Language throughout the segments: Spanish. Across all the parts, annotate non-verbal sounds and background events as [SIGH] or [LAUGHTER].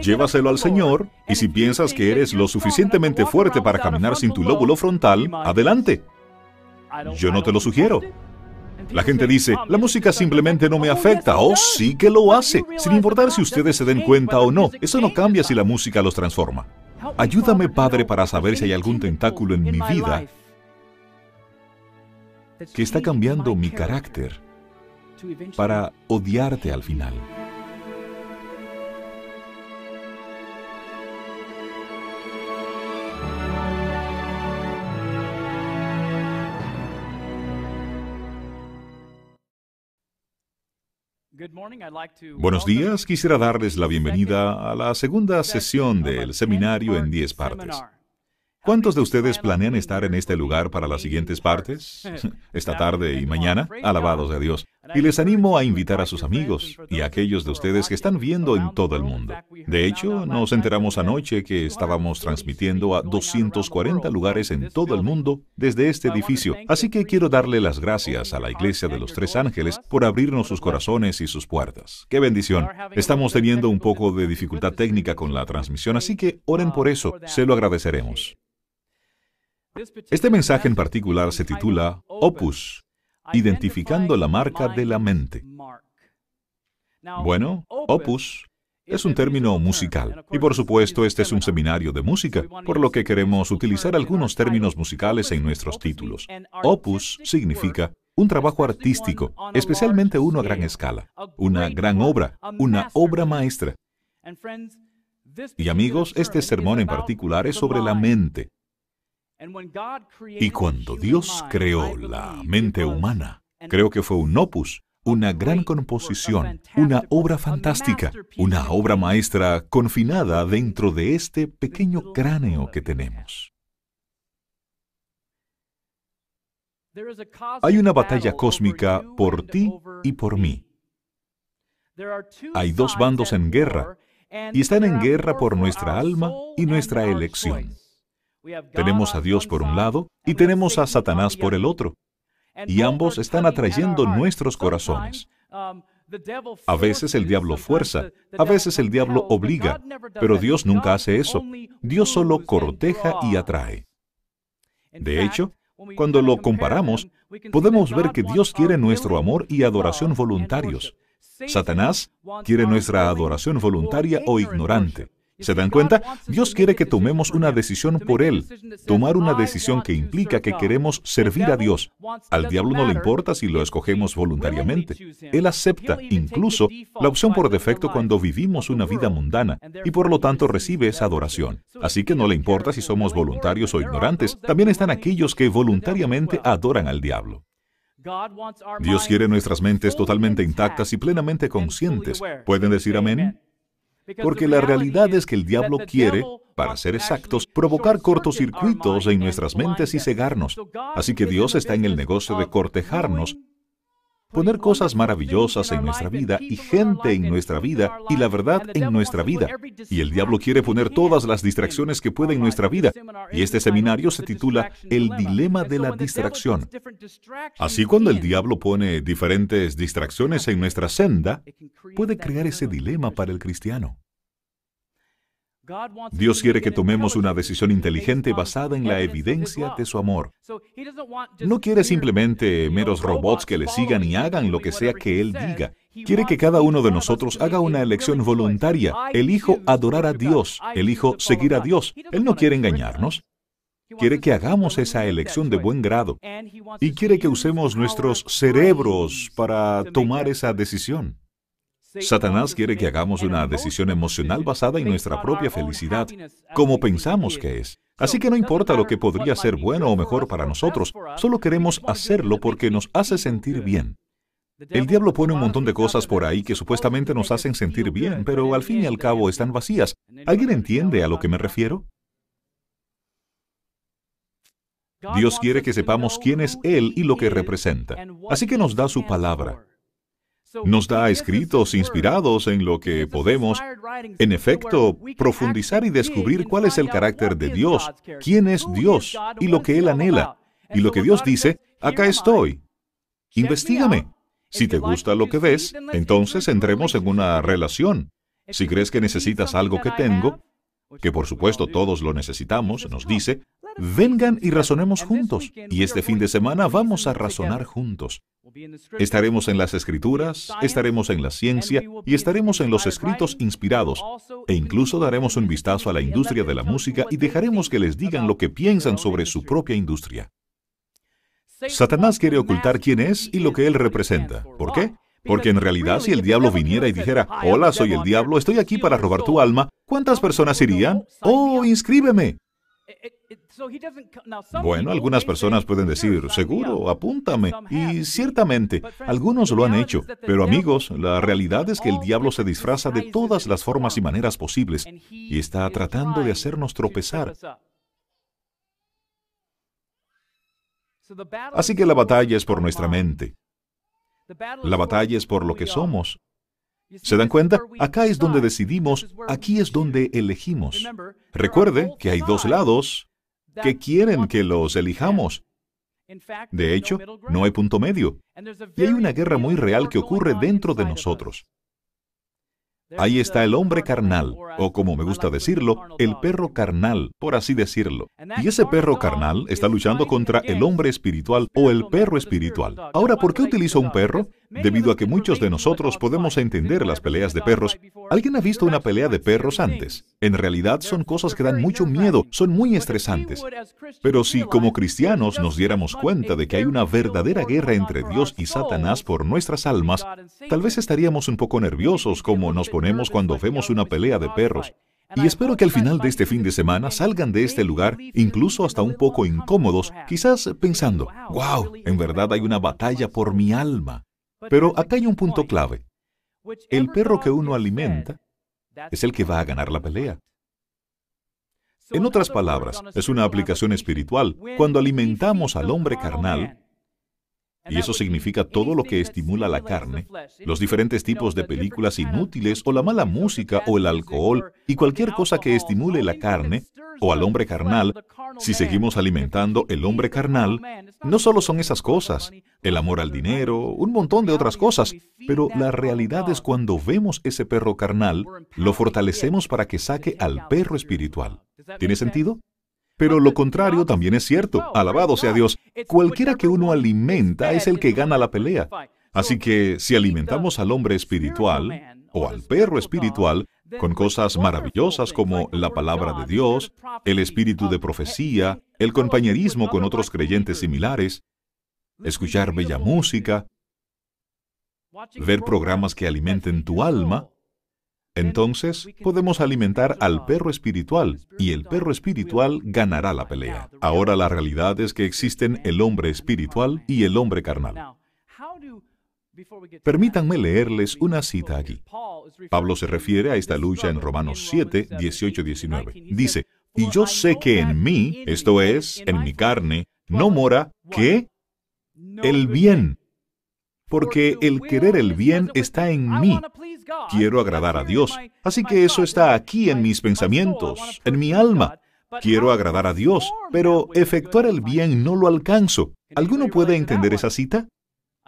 Llévaselo al Señor y si piensas que eres lo suficientemente fuerte para caminar sin tu lóbulo frontal, adelante. Yo no te lo sugiero. La gente dice, la música simplemente no me afecta. o oh, sí que lo hace. Sin importar si ustedes se den cuenta o no, eso no cambia si la música los transforma. Ayúdame, Padre, para saber si hay algún tentáculo en mi vida que está cambiando mi carácter para odiarte al final. Buenos días, quisiera darles la bienvenida a la segunda sesión del seminario en 10 partes. ¿Cuántos de ustedes planean estar en este lugar para las siguientes partes? [LAUGHS] Esta tarde y mañana, alabados de Dios. Y les animo a invitar a sus amigos y a aquellos de ustedes que están viendo en todo el mundo. De hecho, nos enteramos anoche que estábamos transmitiendo a 240 lugares en todo el mundo desde este edificio. Así que quiero darle las gracias a la Iglesia de los Tres Ángeles por abrirnos sus corazones y sus puertas. ¡Qué bendición! Estamos teniendo un poco de dificultad técnica con la transmisión, así que oren por eso. Se lo agradeceremos. Este mensaje en particular se titula Opus, identificando la marca de la mente. Bueno, opus es un término musical. Y por supuesto, este es un seminario de música, por lo que queremos utilizar algunos términos musicales en nuestros e títulos. Opus significa un trabajo artístico, especialmente uno a gran escala, una gran obra, una obra maestra. Y amigos, este sermón en particular es sobre la mente, y cuando Dios creó la mente humana, creo que fue un opus, una gran composición, una obra fantástica, una obra maestra confinada dentro de este pequeño cráneo que tenemos. Hay una batalla cósmica por ti y por mí. Hay dos bandos en guerra y están en guerra por nuestra alma y nuestra elección. Tenemos a Dios por un lado y tenemos a Satanás por el otro. Y ambos están atrayendo nuestros corazones. Um, a veces el diablo fuerza, a veces el diablo obliga, pero Dios nunca hace eso. Dios solo corteja y atrae. De hecho, cuando lo comparamos, podemos ver que Dios quiere nuestro amor y adoración voluntarios. Satanás quiere nuestra adoración voluntaria o ignorante. ¿Se dan cuenta? Dios quiere que tomemos una decisión por Él. Tomar una decisión que implica que queremos servir a Dios. Al diablo no le importa si lo escogemos voluntariamente. Él acepta, incluso, la opción por defecto cuando vivimos una vida mundana y por lo tanto recibe esa adoración. Así que no le importa si somos voluntarios o ignorantes, también están aquellos que voluntariamente adoran al diablo. Dios quiere nuestras mentes totalmente intactas y plenamente conscientes. ¿Pueden decir amén? Porque la realidad es que el diablo quiere, para ser exactos, provocar cortocircuitos en nuestras mentes y cegarnos. Así que Dios está en el negocio de cortejarnos poner cosas maravillosas en nuestra vida y gente en nuestra vida y la verdad en nuestra vida. Y el diablo quiere poner todas las distracciones que puede en nuestra vida. Y este seminario se titula El dilema de la distracción. Así cuando el diablo pone diferentes distracciones en nuestra senda, puede crear ese dilema para el cristiano. Dios quiere que tomemos una decisión inteligente basada en la evidencia de su amor. No quiere simplemente meros robots que le sigan y hagan lo que sea que Él diga. Quiere que cada uno de nosotros haga una elección voluntaria. Elijo adorar a Dios, elijo seguir a Dios. Él no quiere engañarnos. Quiere que hagamos esa elección de buen grado y quiere que usemos nuestros cerebros para tomar esa decisión. Satanás quiere que hagamos una decisión emocional basada en nuestra propia felicidad, como pensamos que es. Así que no importa lo que podría ser bueno o mejor para nosotros, solo queremos hacerlo porque nos hace sentir bien. El diablo pone un montón de cosas por ahí que supuestamente nos hacen sentir bien, pero al fin y al cabo están vacías. ¿Alguien entiende a lo que me refiero? Dios quiere que sepamos quién es Él y lo que representa. Así que nos da su palabra nos da escritos inspirados en lo que podemos, en efecto, profundizar y descubrir cuál es el carácter de Dios, quién es Dios y lo que Él anhela. Y lo que Dios dice, acá estoy. Investígame. Si te gusta lo que ves, entonces entremos en una relación. Si crees que necesitas algo que tengo, que por supuesto todos lo necesitamos, nos dice, vengan y razonemos juntos. Y este fin de semana vamos a razonar juntos. Estaremos en las escrituras, estaremos en la ciencia y estaremos en los escritos inspirados. E incluso daremos un vistazo a la industria de la música y dejaremos que les digan lo que piensan sobre su propia industria. Satanás quiere ocultar quién es y lo que él representa. ¿Por qué? Porque en realidad si el diablo viniera y dijera, hola, soy el diablo, estoy aquí para robar tu alma, ¿cuántas personas irían? Oh, inscríbeme. Bueno, algunas personas pueden decir, seguro, apúntame, y ciertamente, algunos lo han hecho, pero amigos, la realidad es que el diablo se disfraza de todas las formas y maneras posibles y está tratando de hacernos tropezar. Así que la batalla es por nuestra mente. La batalla es por lo que somos ¿Se dan cuenta? Acá es donde decidimos, aquí es donde elegimos. Recuerde que hay dos lados que quieren que los elijamos. De hecho, no hay punto medio. Y hay una guerra muy real que ocurre dentro de nosotros. Ahí está el hombre carnal, o como me gusta decirlo, el perro carnal, por así decirlo. Y ese perro carnal está luchando contra el hombre espiritual o el perro espiritual. Ahora, ¿por qué utilizo un perro? debido a que muchos de nosotros podemos entender las peleas de perros. ¿Alguien ha visto una pelea de perros antes? En realidad son cosas que dan mucho miedo, son muy estresantes. Pero si como cristianos nos diéramos cuenta de que hay una verdadera guerra entre Dios y Satanás por nuestras almas, tal vez estaríamos un poco nerviosos como nos ponemos cuando vemos una pelea de perros. Y espero que al final de este fin de semana salgan de este lugar, incluso hasta un poco incómodos, quizás pensando, wow, en verdad hay una batalla por mi alma. Pero acá hay un punto clave. El perro que uno alimenta es el que va a ganar la pelea. En otras palabras, es una aplicación espiritual. Cuando alimentamos al hombre carnal, y eso significa todo lo que estimula la carne, los diferentes tipos de películas inútiles o la mala música o el alcohol y cualquier cosa que estimule la carne o al hombre carnal. Si seguimos alimentando el hombre carnal, no solo son esas cosas, el amor al dinero, un montón de otras cosas, pero la realidad es cuando vemos ese perro carnal, lo fortalecemos para que saque al perro espiritual. ¿Tiene sentido? Pero lo contrario también es cierto. Alabado sea Dios. Cualquiera que uno alimenta es el que gana la pelea. Así que si alimentamos al hombre espiritual o al perro espiritual con cosas maravillosas como la palabra de Dios, el espíritu de profecía, el compañerismo con otros creyentes similares, escuchar bella música, ver programas que alimenten tu alma, entonces podemos alimentar al perro espiritual y el perro espiritual ganará la pelea. Ahora la realidad es que existen el hombre espiritual y el hombre carnal. Permítanme leerles una cita aquí. Pablo se refiere a esta lucha en Romanos 7, 18, 19. Dice, y yo sé que en mí, esto es, en mi carne, no mora que el bien, porque el querer el bien está en mí, Quiero agradar a Dios. Así que eso está aquí en mis pensamientos, en mi alma. Quiero agradar a Dios, pero efectuar el bien no lo alcanzo. ¿Alguno puede entender esa cita?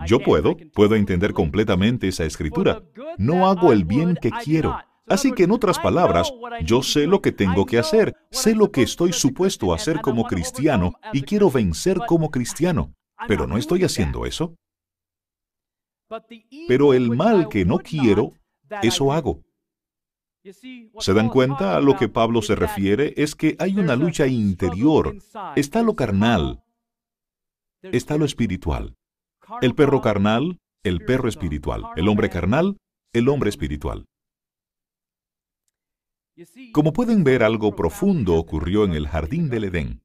Yo puedo, puedo entender completamente esa escritura. No hago el bien que quiero. Así que en otras palabras, yo sé lo que tengo que hacer, sé lo que estoy supuesto a hacer como cristiano y quiero vencer como cristiano, pero no estoy haciendo eso. Pero el mal que no quiero eso hago. ¿Se dan cuenta? A lo que Pablo se refiere es que hay una lucha interior. Está lo carnal. Está lo espiritual. El perro carnal, el perro espiritual. El hombre carnal, el hombre espiritual. Como pueden ver, algo profundo ocurrió en el jardín del Edén.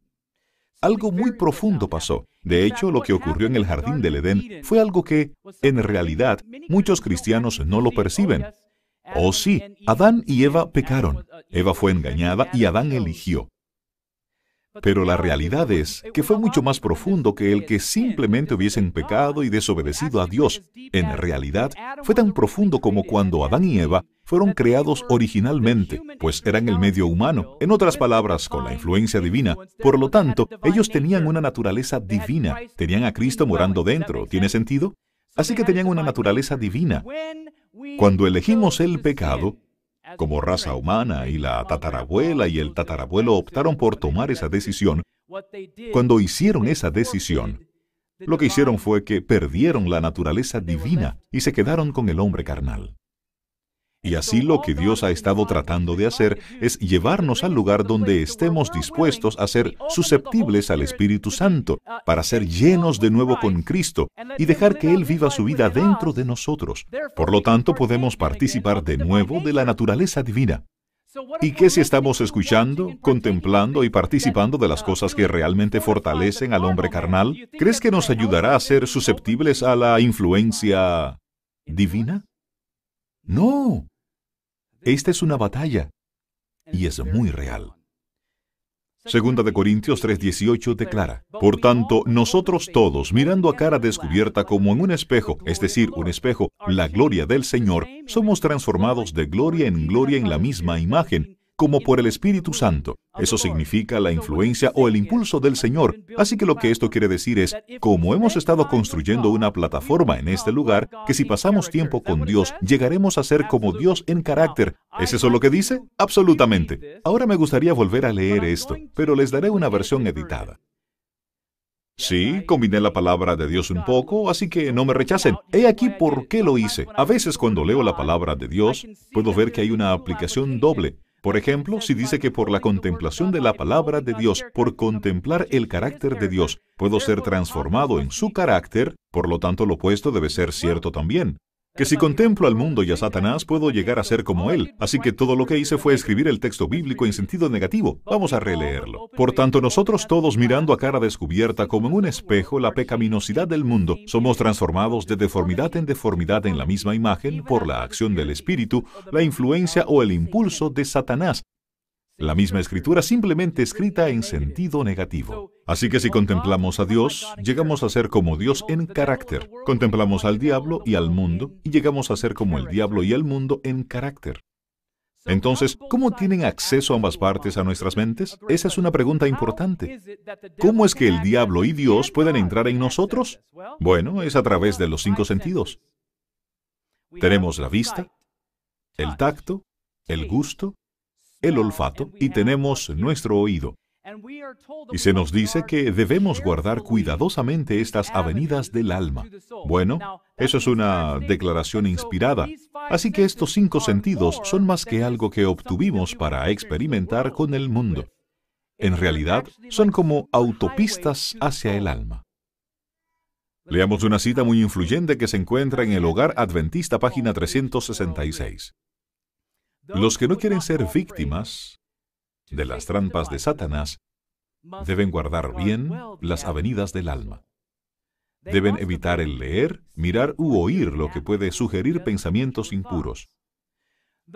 Algo muy profundo pasó. De hecho, lo que ocurrió en el Jardín del Edén fue algo que, en realidad, muchos cristianos no lo perciben. Oh sí, Adán y Eva pecaron. Eva fue engañada y Adán eligió. Pero la realidad es que fue mucho más profundo que el que simplemente hubiesen pecado y desobedecido a Dios. En realidad, fue tan profundo como cuando Adán y Eva fueron creados originalmente, pues eran el medio humano, en otras palabras, con la influencia divina. Por lo tanto, ellos tenían una naturaleza divina, tenían a Cristo morando dentro, ¿tiene sentido? Así que tenían una naturaleza divina. Cuando elegimos el pecado, como raza humana y la tatarabuela y el tatarabuelo optaron por tomar esa decisión, cuando hicieron esa decisión, lo que hicieron fue que perdieron la naturaleza divina y se quedaron con el hombre carnal. Y así lo que Dios ha estado tratando de hacer es llevarnos al lugar donde estemos dispuestos a ser susceptibles al Espíritu Santo, para ser llenos de nuevo con Cristo y dejar que Él viva su vida dentro de nosotros. Por lo tanto, podemos participar de nuevo de la naturaleza divina. ¿Y qué si estamos escuchando, contemplando y participando de las cosas que realmente fortalecen al hombre carnal? ¿Crees que nos ayudará a ser susceptibles a la influencia divina? No. Esta es una batalla y es muy real. Segunda de Corintios 3:18 declara, Por tanto, nosotros todos, mirando a cara descubierta como en un espejo, es decir, un espejo, la gloria del Señor, somos transformados de gloria en gloria en la misma imagen, como por el Espíritu Santo. Eso significa la influencia o el impulso del Señor. Así que lo que esto quiere decir es, como hemos estado construyendo una plataforma en este lugar, que si pasamos tiempo con Dios, llegaremos a ser como Dios en carácter. ¿Es eso lo que dice? Absolutamente. Ahora me gustaría volver a leer esto, pero les daré una versión editada. Sí, combiné la palabra de Dios un poco, así que no me rechacen. He aquí por qué lo hice. A veces cuando leo la palabra de Dios, puedo ver que hay una aplicación doble. Por ejemplo, si dice que por la contemplación de la palabra de Dios, por contemplar el carácter de Dios, puedo ser transformado en su carácter, por lo tanto lo opuesto debe ser cierto también que si contemplo al mundo y a Satanás puedo llegar a ser como él. Así que todo lo que hice fue escribir el texto bíblico en sentido negativo. Vamos a releerlo. Por tanto, nosotros todos mirando a cara descubierta como en un espejo la pecaminosidad del mundo, somos transformados de deformidad en deformidad en la misma imagen por la acción del Espíritu, la influencia o el impulso de Satanás, la misma escritura simplemente escrita en sentido negativo. Así que si contemplamos a Dios, llegamos a ser como Dios en carácter. Contemplamos al diablo y al mundo y llegamos a ser como el diablo y el mundo en carácter. Entonces, ¿cómo tienen acceso ambas partes a nuestras mentes? Esa es una pregunta importante. ¿Cómo es que el diablo y Dios pueden entrar en nosotros? Bueno, es a través de los cinco sentidos. Tenemos la vista, el tacto, el gusto, el olfato y tenemos nuestro oído. Y se nos dice que debemos guardar cuidadosamente estas avenidas del alma. Bueno, eso es una declaración inspirada. Así que estos cinco sentidos son más que algo que obtuvimos para experimentar con el mundo. En realidad, son como autopistas hacia el alma. Leamos una cita muy influyente que se encuentra en el Hogar Adventista, página 366. Los que no quieren ser víctimas de las trampas de Satanás deben guardar bien las avenidas del alma. Deben evitar el leer, mirar u oír lo que puede sugerir pensamientos impuros.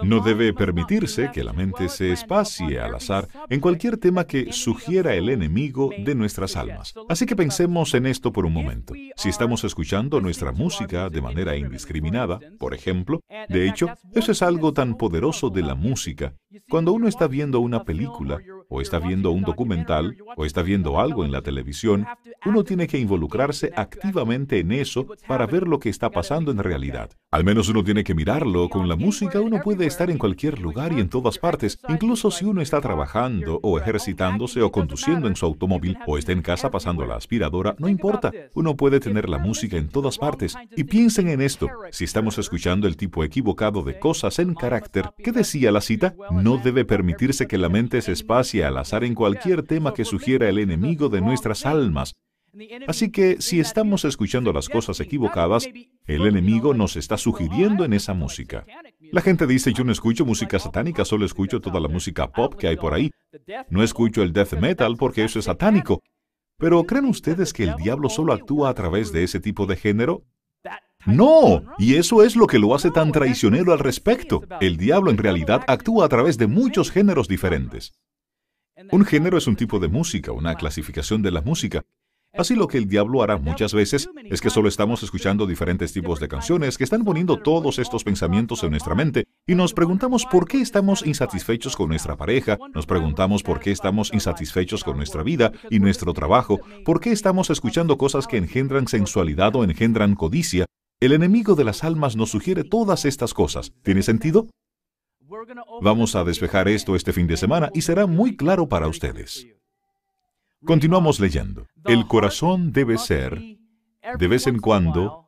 No debe permitirse que la mente se espacie al azar en cualquier tema que sugiera el enemigo de nuestras almas. Así que pensemos en esto por un momento. Si estamos escuchando nuestra música de manera indiscriminada, por ejemplo, de hecho, eso es algo tan poderoso de la música. Cuando uno está viendo una película, o está viendo un documental, o está viendo algo en la televisión, uno tiene que involucrarse activamente en eso para ver lo que está pasando en realidad. Al menos uno tiene que mirarlo. Con la música uno puede estar en cualquier lugar y en todas partes, incluso si uno está trabajando o ejercitándose o conduciendo en su automóvil o está en casa pasando la aspiradora, no importa. Uno puede tener la música en todas partes. Y piensen en esto. Si estamos escuchando el tipo equivocado de cosas en carácter, ¿qué decía la cita? No debe permitirse que la mente se espacie al azar en cualquier tema que sugiera el enemigo de nuestras almas. Así que si estamos escuchando las cosas equivocadas, el enemigo nos está sugiriendo en esa música. La gente dice, yo no escucho música satánica, solo escucho toda la música pop que hay por ahí. No escucho el death metal porque eso es satánico. Pero ¿creen ustedes que el diablo solo actúa a través de ese tipo de género? No, y eso es lo que lo hace tan traicionero al respecto. El diablo en realidad actúa a través de muchos géneros diferentes. Un género es un tipo de música, una clasificación de la música. Así lo que el diablo hará muchas veces es que solo estamos escuchando diferentes tipos de canciones que están poniendo todos estos pensamientos en nuestra mente y nos preguntamos por qué estamos insatisfechos con nuestra pareja, nos preguntamos por qué estamos insatisfechos con nuestra vida y nuestro trabajo, por qué estamos escuchando cosas que engendran sensualidad o engendran codicia. El enemigo de las almas nos sugiere todas estas cosas. ¿Tiene sentido? Vamos a despejar esto este fin de semana y será muy claro para ustedes. Continuamos leyendo. El corazón debe ser, de vez en cuando,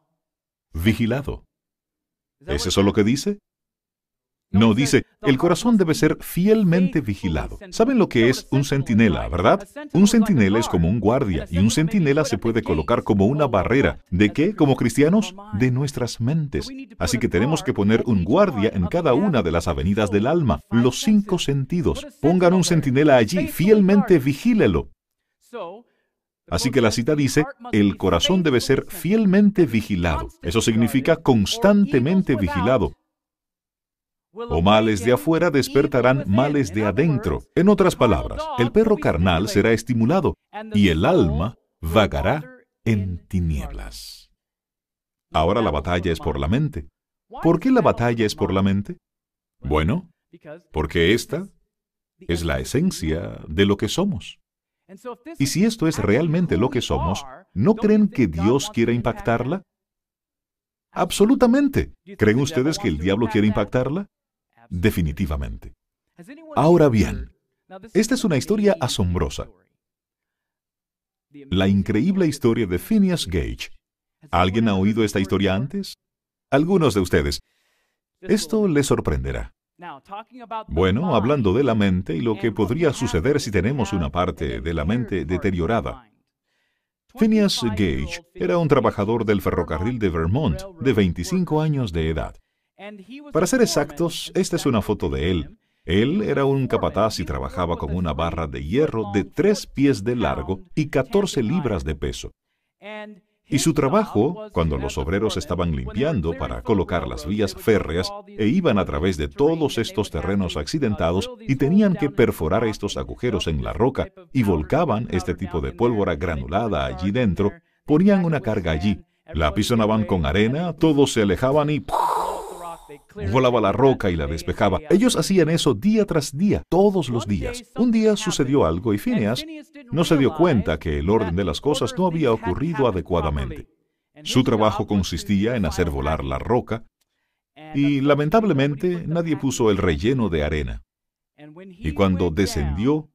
vigilado. ¿Es eso lo que dice? No, dice, el corazón debe ser fielmente vigilado. ¿Saben lo que es un centinela, verdad? Un centinela es como un guardia y un centinela se puede colocar como una barrera. ¿De qué, como cristianos? De nuestras mentes. Así que tenemos que poner un guardia en cada una de las avenidas del alma, los cinco sentidos. Pongan un centinela allí, fielmente vigílelo. Así que la cita dice, el corazón debe ser fielmente vigilado. Eso significa constantemente vigilado, o males de afuera despertarán males de adentro. En otras palabras, el perro carnal será estimulado y el alma vagará en tinieblas. Ahora la batalla es por la mente. ¿Por qué la batalla es por la mente? Bueno, porque esta es la esencia de lo que somos. Y si esto es realmente lo que somos, ¿no creen que Dios quiera impactarla? Absolutamente. ¿Creen ustedes que el diablo quiere impactarla? definitivamente. Ahora bien, esta es una historia asombrosa. La increíble historia de Phineas Gage. ¿Alguien ha oído esta historia antes? Algunos de ustedes. Esto les sorprenderá. Bueno, hablando de la mente y lo que podría suceder si tenemos una parte de la mente deteriorada. Phineas Gage era un trabajador del ferrocarril de Vermont de 25 años de edad. Para ser exactos, esta es una foto de él. Él era un capataz y trabajaba con una barra de hierro de tres pies de largo y 14 libras de peso. Y su trabajo, cuando los obreros estaban limpiando para colocar las vías férreas e iban a través de todos estos terrenos uh, accidentados y tenían que perforar estos agujeros en la roca y volcaban este tipo de pólvora granulada allí dentro, ponían una carga allí, la apisonaban con arena, todos se alejaban y volaba la roca y la despejaba. Ellos hacían eso día tras día, todos los días. Un día sucedió algo y Phineas no se dio cuenta que el orden de las cosas no había ocurrido adecuadamente. Su trabajo consistía en hacer volar la roca y lamentablemente nadie puso el relleno de arena. Y cuando descendió,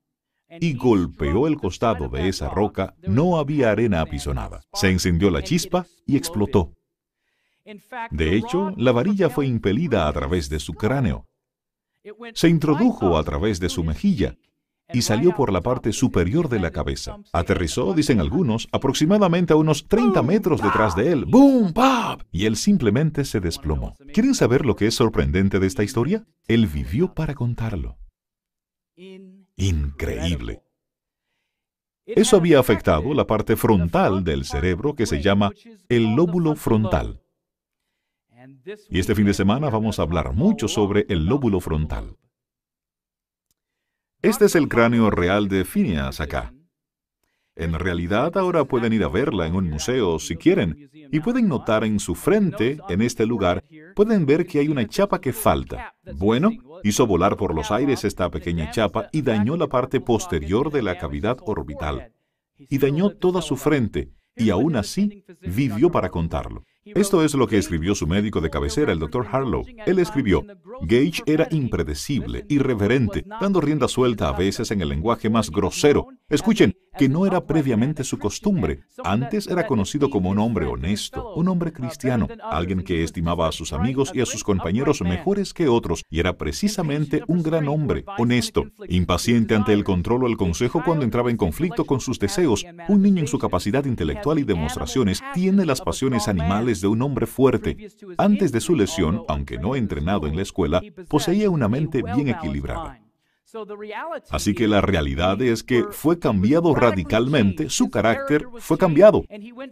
y golpeó el costado de esa roca, no había arena apisonada. Se encendió la chispa y explotó. De hecho, la varilla fue impelida a través de su cráneo, se introdujo a través de su mejilla y salió por la parte superior de la cabeza. Aterrizó, dicen algunos, aproximadamente a unos 30 metros detrás de él. ¡Boom! ¡Pap! Y él simplemente se desplomó. ¿Quieren saber lo que es sorprendente de esta historia? Él vivió para contarlo. Increíble. Eso había afectado la parte frontal del cerebro que se llama el lóbulo frontal. Y este fin de semana vamos a hablar mucho sobre el lóbulo frontal. Este es el cráneo real de Phineas acá. En realidad ahora pueden ir a verla en un museo si quieren y pueden notar en su frente, en este lugar, pueden ver que hay una chapa que falta. Bueno, hizo volar por los aires esta pequeña chapa y dañó la parte posterior de la cavidad orbital. Y dañó toda su frente y aún así vivió para contarlo. Esto es lo que escribió su médico de cabecera, el Dr. Harlow. Él escribió, Gage era impredecible, irreverente, dando rienda suelta a veces en el lenguaje más grosero. Escuchen, que no era previamente su costumbre. Antes era conocido como un hombre honesto, un hombre cristiano, alguien que estimaba a sus amigos y a sus compañeros mejores que otros, y era precisamente un gran hombre, honesto, impaciente ante el control o el consejo cuando entraba en conflicto con sus deseos. Un niño en su capacidad intelectual y demostraciones tiene las pasiones animales de un hombre fuerte. Antes de su lesión, aunque no entrenado en la escuela, poseía una mente bien equilibrada. Así que la realidad es que fue cambiado radicalmente, su carácter fue cambiado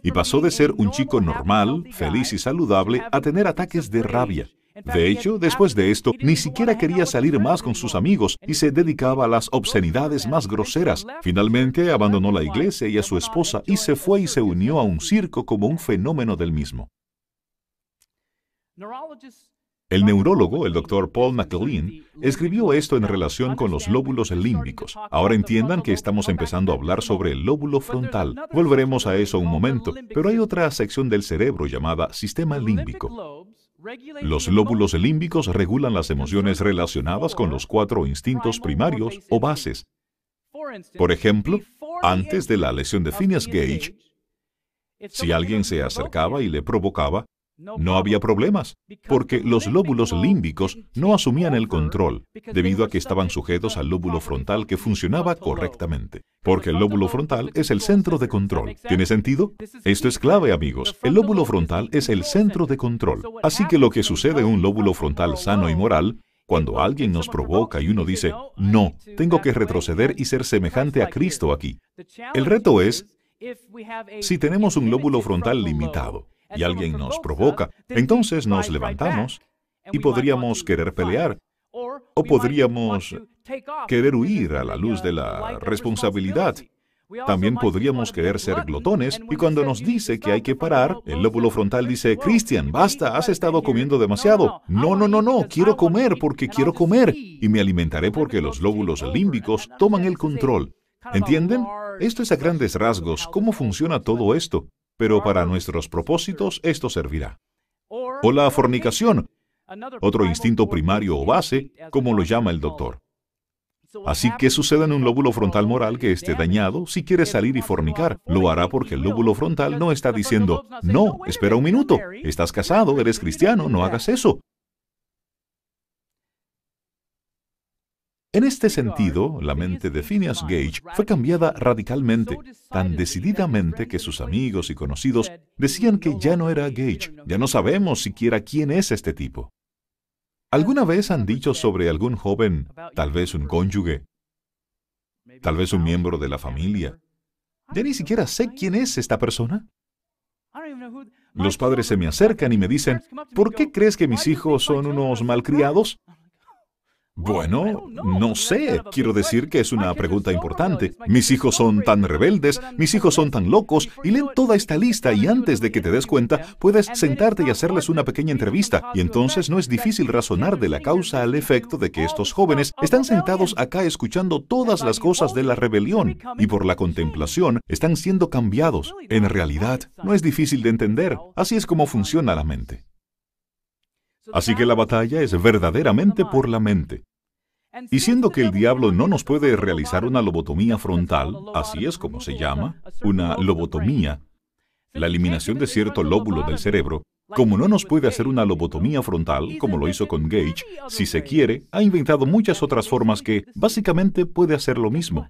y pasó de ser un chico normal, feliz y saludable a tener ataques de rabia. De hecho, después de esto, ni siquiera quería salir más con sus amigos y se dedicaba a las obscenidades más groseras. Finalmente, abandonó la iglesia y a su esposa y se fue y se unió a un circo como un fenómeno del mismo. El neurólogo, el doctor Paul McLean, escribió esto en relación con los lóbulos límbicos. Ahora entiendan que estamos empezando a hablar sobre el lóbulo frontal. Volveremos a eso un momento, pero hay otra sección del cerebro llamada sistema límbico. Los lóbulos límbicos regulan las emociones relacionadas con los cuatro instintos primarios o bases. Por ejemplo, antes de la lesión de Phineas Gage, si alguien se acercaba y le provocaba, no había problemas, porque los lóbulos límbicos no asumían el control, debido a que estaban sujetos al lóbulo frontal que funcionaba correctamente. Porque el lóbulo frontal es el centro de control. ¿Tiene sentido? Esto es clave, amigos. El lóbulo frontal es el centro de control. Así que lo que sucede en un lóbulo frontal sano y moral cuando alguien nos provoca y uno dice, no, tengo que retroceder y ser semejante a Cristo aquí. El reto es, si tenemos un lóbulo frontal limitado, y alguien nos provoca, entonces nos levantamos y podríamos querer pelear o podríamos querer huir a la luz uh, de la responsabilidad. También podríamos querer ser glotones y cuando nos dice que hay que parar, el lóbulo frontal dice, Cristian, basta, has estado comiendo demasiado. No, no, no, no, quiero comer porque quiero comer y me alimentaré porque los lóbulos límbicos toman el control. ¿Entienden? Esto es a grandes rasgos cómo funciona todo esto pero para nuestros propósitos esto servirá. O la fornicación, otro instinto primario o base, como lo llama el doctor. Así que sucede en un lóbulo frontal moral que esté dañado, si quiere salir y fornicar, lo hará porque el lóbulo frontal no está diciendo, no, espera un minuto, estás casado, eres cristiano, no hagas eso. En este sentido, la mente de Phineas Gage fue cambiada radicalmente, tan decididamente que sus amigos y conocidos decían que ya no era Gage, ya no sabemos siquiera quién es este tipo. ¿Alguna vez han dicho sobre algún joven, tal vez un cónyuge, tal vez un miembro de la familia, ya ni siquiera sé quién es esta persona? Los padres se me acercan y me dicen, ¿por qué crees que mis hijos son unos malcriados? Bueno, no sé. Quiero decir que es una pregunta importante. Mis hijos son tan rebeldes, mis hijos son tan locos, y leen toda esta lista y antes de que te des cuenta, puedes sentarte y hacerles una pequeña entrevista. Y entonces no es difícil razonar de la causa al efecto de que estos jóvenes están sentados acá escuchando todas las cosas de la rebelión y por la contemplación están siendo cambiados. En realidad, no es difícil de entender. Así es como funciona la mente. Así que la batalla es verdaderamente por la mente. Y siendo que el diablo no nos puede realizar una lobotomía frontal, así es como se llama, una lobotomía, la eliminación de cierto lóbulo del cerebro, como no nos puede hacer una lobotomía frontal, como lo hizo con Gage, si se quiere, ha inventado muchas otras formas que básicamente puede hacer lo mismo.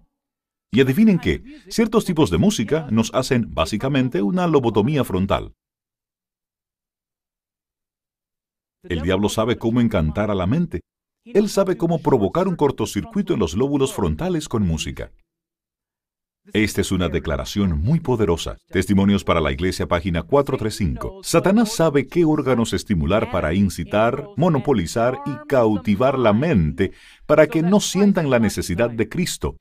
Y adivinen qué, ciertos tipos de música nos hacen básicamente una lobotomía frontal. El diablo sabe cómo encantar a la mente, él sabe cómo provocar un cortocircuito en los lóbulos frontales con música. Esta es una declaración muy poderosa. Testimonios para la Iglesia, página 435. Satanás sabe qué órganos estimular para incitar, monopolizar y cautivar la mente para que no sientan la necesidad de Cristo.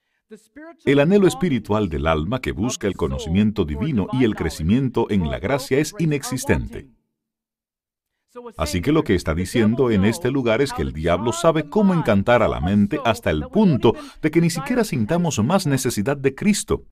El anhelo espiritual del alma que busca el conocimiento divino y el crecimiento en la gracia es inexistente. Así que lo que está diciendo en este lugar es que el diablo sabe cómo encantar a la mente hasta el punto de que ni siquiera sintamos más necesidad de Cristo.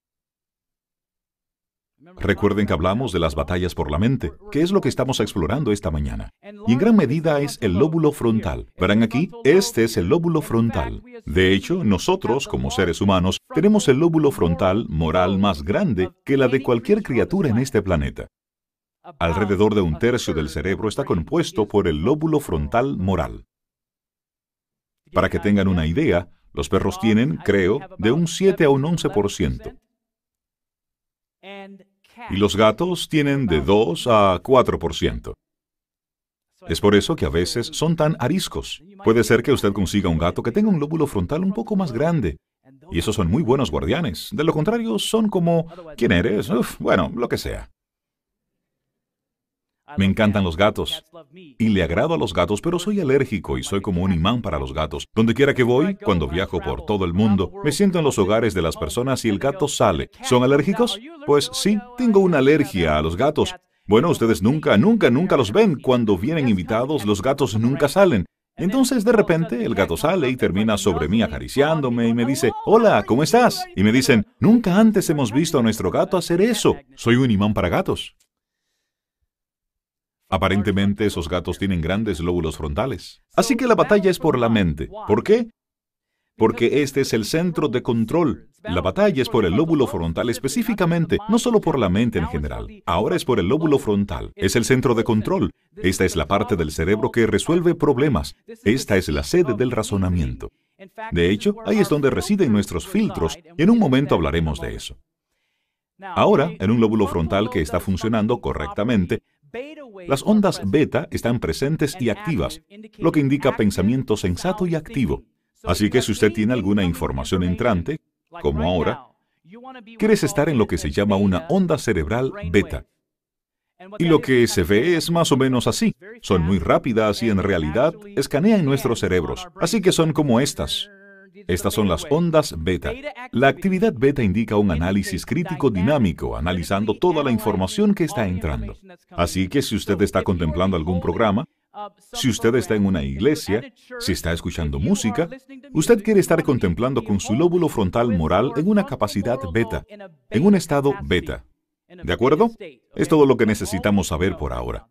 Recuerden que hablamos de las batallas por la mente, que es lo que estamos explorando esta mañana. Y en gran medida es el lóbulo frontal. Verán aquí, este es el lóbulo frontal. De hecho, nosotros, como seres humanos, tenemos el lóbulo frontal moral más grande que la de cualquier criatura en este planeta. Alrededor de un tercio del cerebro está compuesto por el lóbulo frontal moral. Para que tengan una idea, los perros tienen, creo, de un 7 a un 11%. Y los gatos tienen de 2 a 4%. Es por eso que a veces son tan ariscos. Puede ser que usted consiga un gato que tenga un lóbulo frontal un poco más grande. Y esos son muy buenos guardianes. De lo contrario, son como, ¿quién eres? bueno, lo que sea. Me encantan los gatos. Y le agrado a los gatos, pero soy alérgico y soy como un imán para los gatos. Donde quiera que voy, cuando viajo por todo el mundo, me siento en los hogares de las personas y el gato sale. ¿Son alérgicos? Pues sí, tengo una alergia a los gatos. Bueno, ustedes nunca, nunca, nunca los ven. Cuando vienen invitados, los gatos nunca salen. Entonces, de repente, el gato sale y termina sobre mí acariciándome y me dice, hola, ¿cómo estás? Y me dicen, nunca antes hemos visto a nuestro gato hacer eso. Soy un imán para gatos. Aparentemente esos gatos tienen grandes lóbulos frontales. Así que la batalla es por la mente. ¿Por qué? Porque este es el centro de control. La batalla es por el lóbulo frontal específicamente, no solo por la mente en general. Ahora es por el lóbulo frontal. Es el centro de control. Esta es la parte del cerebro que resuelve problemas. Esta es la sede del razonamiento. De hecho, ahí es donde residen nuestros filtros en un momento hablaremos de eso. Ahora, en un lóbulo frontal que está funcionando correctamente, las ondas beta están presentes y activas, lo que indica pensamiento sensato y activo. Así que si usted tiene alguna información entrante, como ahora, quieres estar en lo que se llama una onda cerebral beta. Y lo que se ve es más o menos así. Son muy rápidas y en realidad escanean nuestros cerebros. Así que son como estas. Estas son las ondas beta. La actividad beta indica un análisis crítico dinámico, analizando toda la información que está entrando. Así que si usted está contemplando algún programa, si usted está en una iglesia, si está escuchando música, usted quiere estar contemplando con su lóbulo frontal moral en una capacidad beta, en un estado beta. ¿De acuerdo? Es todo lo que necesitamos saber por ahora.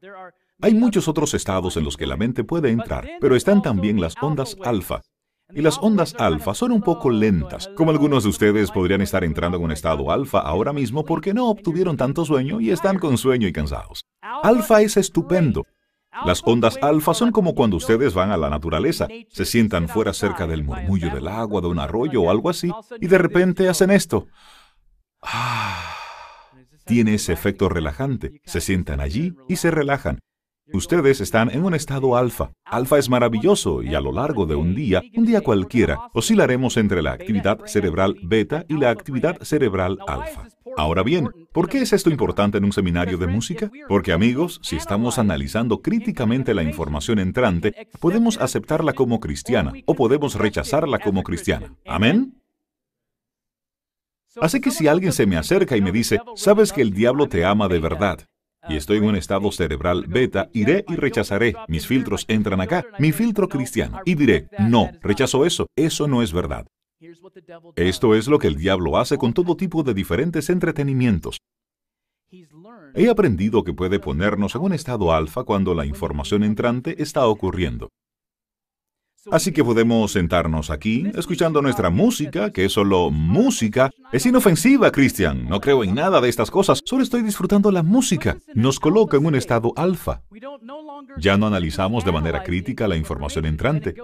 Hay muchos otros estados en los que la mente puede entrar, pero están también las ondas alfa, y las ondas alfa son un poco lentas, como algunos de ustedes podrían estar entrando en un estado alfa ahora mismo porque no obtuvieron tanto sueño y están con sueño y cansados. Alfa es estupendo. Las ondas alfa son como cuando ustedes van a la naturaleza, se sientan fuera cerca del murmullo del agua, de un arroyo o algo así, y de repente hacen esto. Ah, tiene ese efecto relajante. Se sientan allí y se relajan. Ustedes están en un estado alfa. Alfa es maravilloso y a lo largo de un día, un día cualquiera, oscilaremos entre la actividad cerebral beta y la actividad cerebral alfa. Ahora bien, ¿por qué es esto importante en un seminario de música? Porque amigos, si estamos analizando críticamente la información entrante, podemos aceptarla como cristiana o podemos rechazarla como cristiana. ¿Amén? Así que si alguien se me acerca y me dice, sabes que el diablo te ama de verdad, y estoy en un estado cerebral beta, iré y rechazaré. Mis filtros entran acá, mi filtro cristiano, y diré, no, rechazo eso, eso no es verdad. Esto es lo que el diablo hace con todo tipo de diferentes entretenimientos. He aprendido que puede ponernos en un estado alfa cuando la información entrante está ocurriendo. Así que podemos sentarnos aquí escuchando nuestra música, que es solo música. Es inofensiva, Christian. No creo en nada de estas cosas. Solo estoy disfrutando la música. Nos coloca en un estado alfa. Ya no analizamos de manera crítica la información entrante.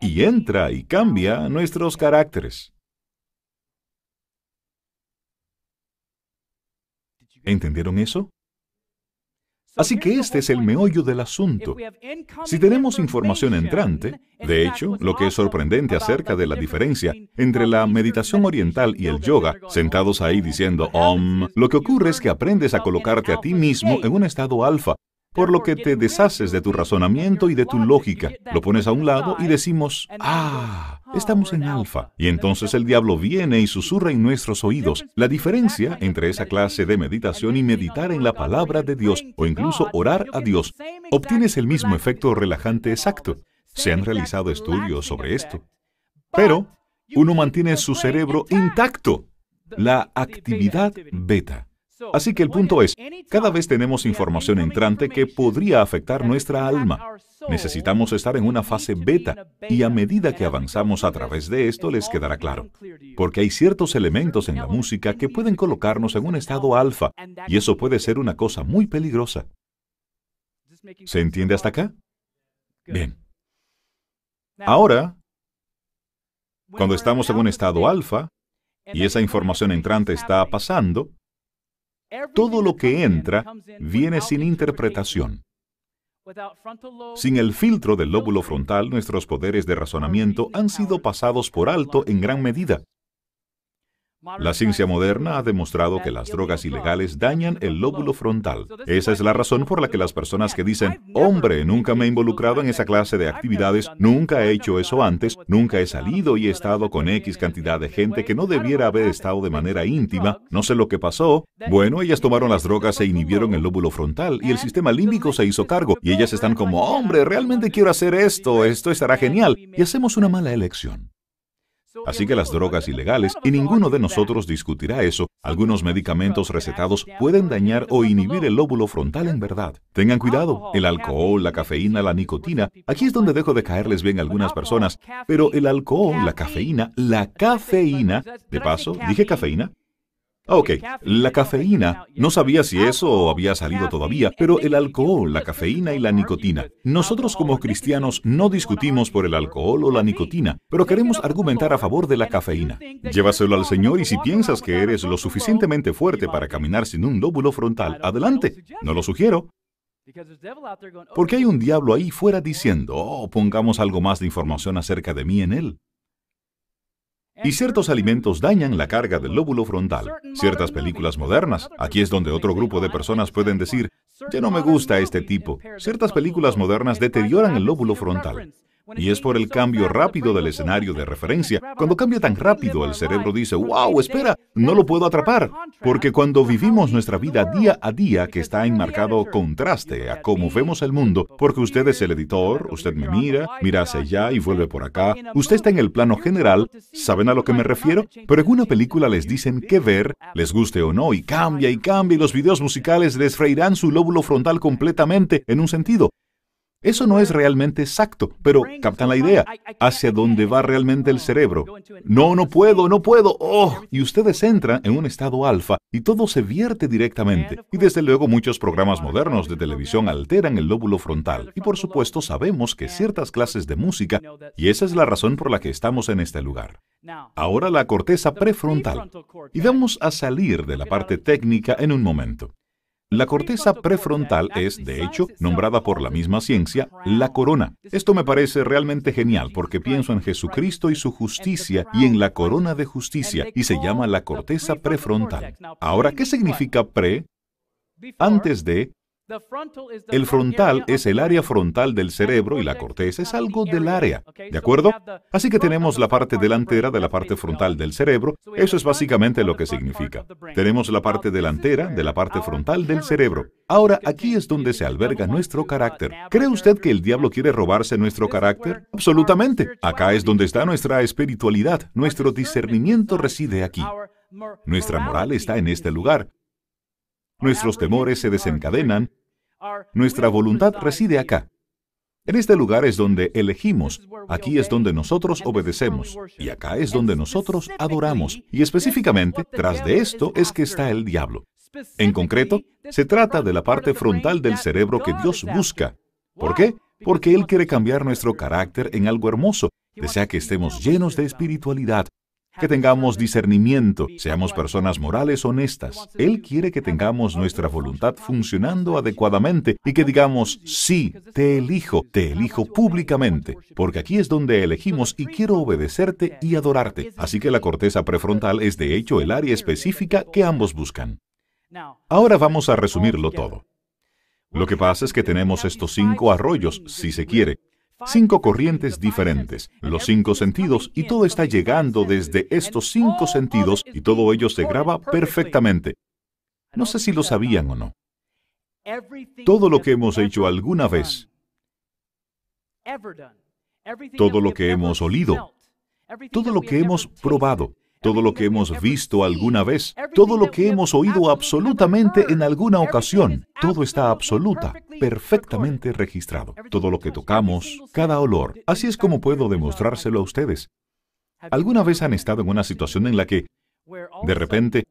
Y entra y cambia nuestros caracteres. ¿Entendieron eso? Así que este es el meollo del asunto. Si tenemos información entrante, de hecho, lo que es sorprendente acerca de la diferencia entre la meditación oriental y el yoga, sentados ahí diciendo om, lo que ocurre es que aprendes a colocarte a ti mismo en un estado alfa, por lo que te deshaces de tu razonamiento y de tu lógica, lo pones a un lado y decimos, ah, estamos en alfa. Y entonces el diablo viene y susurra en nuestros oídos. La diferencia entre esa clase de meditación y meditar en la palabra de Dios o incluso orar a Dios, obtienes el mismo efecto relajante exacto. Se han realizado estudios sobre esto. Pero uno mantiene su cerebro intacto. La actividad beta Así que el punto es, cada vez tenemos información entrante que podría afectar nuestra alma. Necesitamos estar en una fase beta y a medida que avanzamos a través de esto les quedará claro. Porque hay ciertos elementos en la música que pueden colocarnos en un estado alfa y eso puede ser una cosa muy peligrosa. ¿Se entiende hasta acá? Bien. Ahora, cuando estamos en un estado alfa y esa información entrante está pasando, todo lo que entra viene sin interpretación. Sin el filtro del lóbulo frontal, nuestros poderes de razonamiento han sido pasados por alto en gran medida. La ciencia moderna ha demostrado que las drogas ilegales dañan el lóbulo frontal. Esa es la razón por la que las personas que dicen, hombre, nunca me he involucrado en esa clase de actividades, nunca he hecho eso antes, nunca he salido y he estado con X cantidad de gente que no debiera haber estado de manera íntima, no sé lo que pasó. Bueno, ellas tomaron las drogas e inhibieron el lóbulo frontal y el sistema límbico se hizo cargo y ellas están como, hombre, realmente quiero hacer esto, esto estará genial. Y hacemos una mala elección. Así que las drogas ilegales, y ninguno de nosotros discutirá eso, algunos medicamentos recetados pueden dañar o inhibir el lóbulo frontal en verdad. Tengan cuidado, el alcohol, la cafeína, la nicotina, aquí es donde dejo de caerles bien a algunas personas, pero el alcohol, la cafeína, la cafeína, de paso, dije cafeína, Ok, la cafeína, no sabía si eso había salido todavía, pero el alcohol, la cafeína y la nicotina. Nosotros como cristianos no discutimos por el alcohol o la nicotina, pero queremos argumentar a favor de la cafeína. Llévaselo al Señor y si piensas que eres lo suficientemente fuerte para caminar sin un lóbulo frontal, adelante. No lo sugiero. Porque hay un diablo ahí fuera diciendo, oh, pongamos algo más de información acerca de mí en él. Y ciertos alimentos dañan la carga del lóbulo frontal. Ciertas películas modernas, aquí es donde otro grupo de personas pueden decir, ya no me gusta este tipo. Ciertas películas modernas deterioran el lóbulo frontal. Y es por el cambio rápido del escenario de referencia. Cuando cambia tan rápido, el cerebro dice, wow, espera, no lo puedo atrapar. Porque cuando vivimos nuestra vida día a día, que está en marcado contraste a cómo vemos el mundo, porque usted es el editor, usted me mira, mira hacia allá y vuelve por acá, usted está en el plano general, ¿saben a lo que me refiero? Pero en una película les dicen qué ver, les guste o no, y cambia y cambia, y los videos musicales les freirán su lóbulo frontal completamente en un sentido, eso no es realmente exacto, pero captan la idea, hacia dónde va realmente el cerebro. No, no puedo, no puedo, oh, y ustedes entran en un estado alfa y todo se vierte directamente. Y desde luego muchos programas modernos de televisión alteran el lóbulo frontal. Y por supuesto sabemos que ciertas clases de música, y esa es la razón por la que estamos en este lugar. Ahora la corteza prefrontal. Y vamos a salir de la parte técnica en un momento. La corteza prefrontal es, de hecho, nombrada por la misma ciencia, la corona. Esto me parece realmente genial porque pienso en Jesucristo y su justicia y en la corona de justicia y se llama la corteza prefrontal. Ahora, ¿qué significa pre? Antes de el frontal es el área frontal del cerebro y la corteza es algo del área, ¿de acuerdo? Así que tenemos la parte delantera de la parte frontal del cerebro, eso es básicamente lo que significa. Tenemos la parte delantera de la parte frontal del cerebro. Ahora, aquí es donde se alberga nuestro uh, carácter. ¿Cree usted que el diablo quiere robarse nuestro carácter? Absolutamente. Acá es donde está nuestra espiritualidad, nuestro discernimiento reside aquí. Nuestra moral está en este lugar. Nuestros temores se desencadenan nuestra voluntad reside acá. En este lugar es donde elegimos, aquí es donde nosotros obedecemos y acá es donde nosotros adoramos. Y específicamente, tras de esto es que está el diablo. En concreto, se trata de la parte frontal del cerebro que Dios busca. ¿Por qué? Porque Él quiere cambiar nuestro carácter en algo hermoso. Desea que estemos llenos de espiritualidad, que tengamos discernimiento, seamos personas morales honestas. Él quiere que tengamos nuestra voluntad funcionando adecuadamente y que digamos, sí, te elijo, te elijo públicamente, porque aquí es donde elegimos y quiero obedecerte y adorarte. Así que la corteza prefrontal es de hecho el área específica que ambos buscan. Ahora vamos a resumirlo todo. Lo que pasa es que tenemos estos cinco arroyos, si se quiere, cinco corrientes diferentes, los cinco sentidos, y todo está llegando desde estos cinco sentidos y todo ello se graba perfectamente. No sé si lo sabían o no. Todo lo que hemos hecho alguna vez, todo lo que hemos olido, todo lo que hemos probado, todo lo que hemos visto alguna vez, todo lo que hemos oído absolutamente en alguna ocasión, todo está absoluta, perfectamente registrado. Todo lo que tocamos, cada olor. Así es como puedo demostrárselo a ustedes. ¿Alguna vez han estado en una situación en la que, de repente,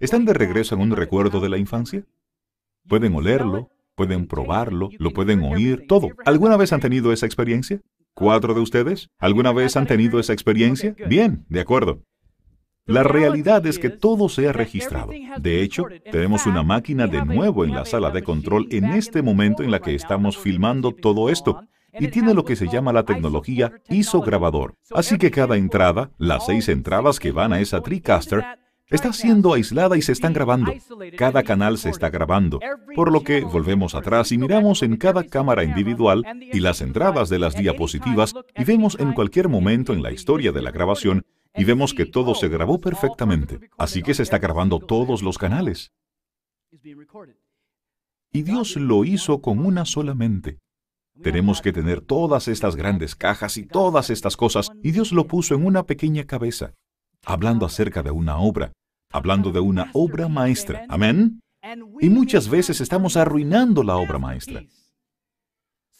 están de regreso en un recuerdo de la infancia? Pueden olerlo, pueden probarlo, lo pueden oír, todo. ¿Alguna vez han tenido esa experiencia? ¿Cuatro de ustedes? ¿Alguna vez han tenido esa experiencia? Bien, de acuerdo. La realidad es que todo se ha registrado. De hecho, tenemos una máquina de nuevo en la sala de control en este momento en la que estamos filmando todo esto y tiene lo que se llama la tecnología ISO grabador. Así que cada entrada, las seis entradas que van a esa TriCaster, está siendo aislada y se están grabando. Cada canal se está grabando, por lo que volvemos atrás y miramos en cada cámara individual y las entradas de las diapositivas y vemos en cualquier momento en la historia de la grabación y vemos que todo se grabó perfectamente. Así que se está grabando todos los canales. Y Dios lo hizo con una solamente. Tenemos que tener todas estas grandes cajas y todas estas cosas, y Dios lo puso en una pequeña cabeza, hablando acerca de una obra, hablando de una obra maestra. Amén. Y muchas veces estamos arruinando la obra maestra.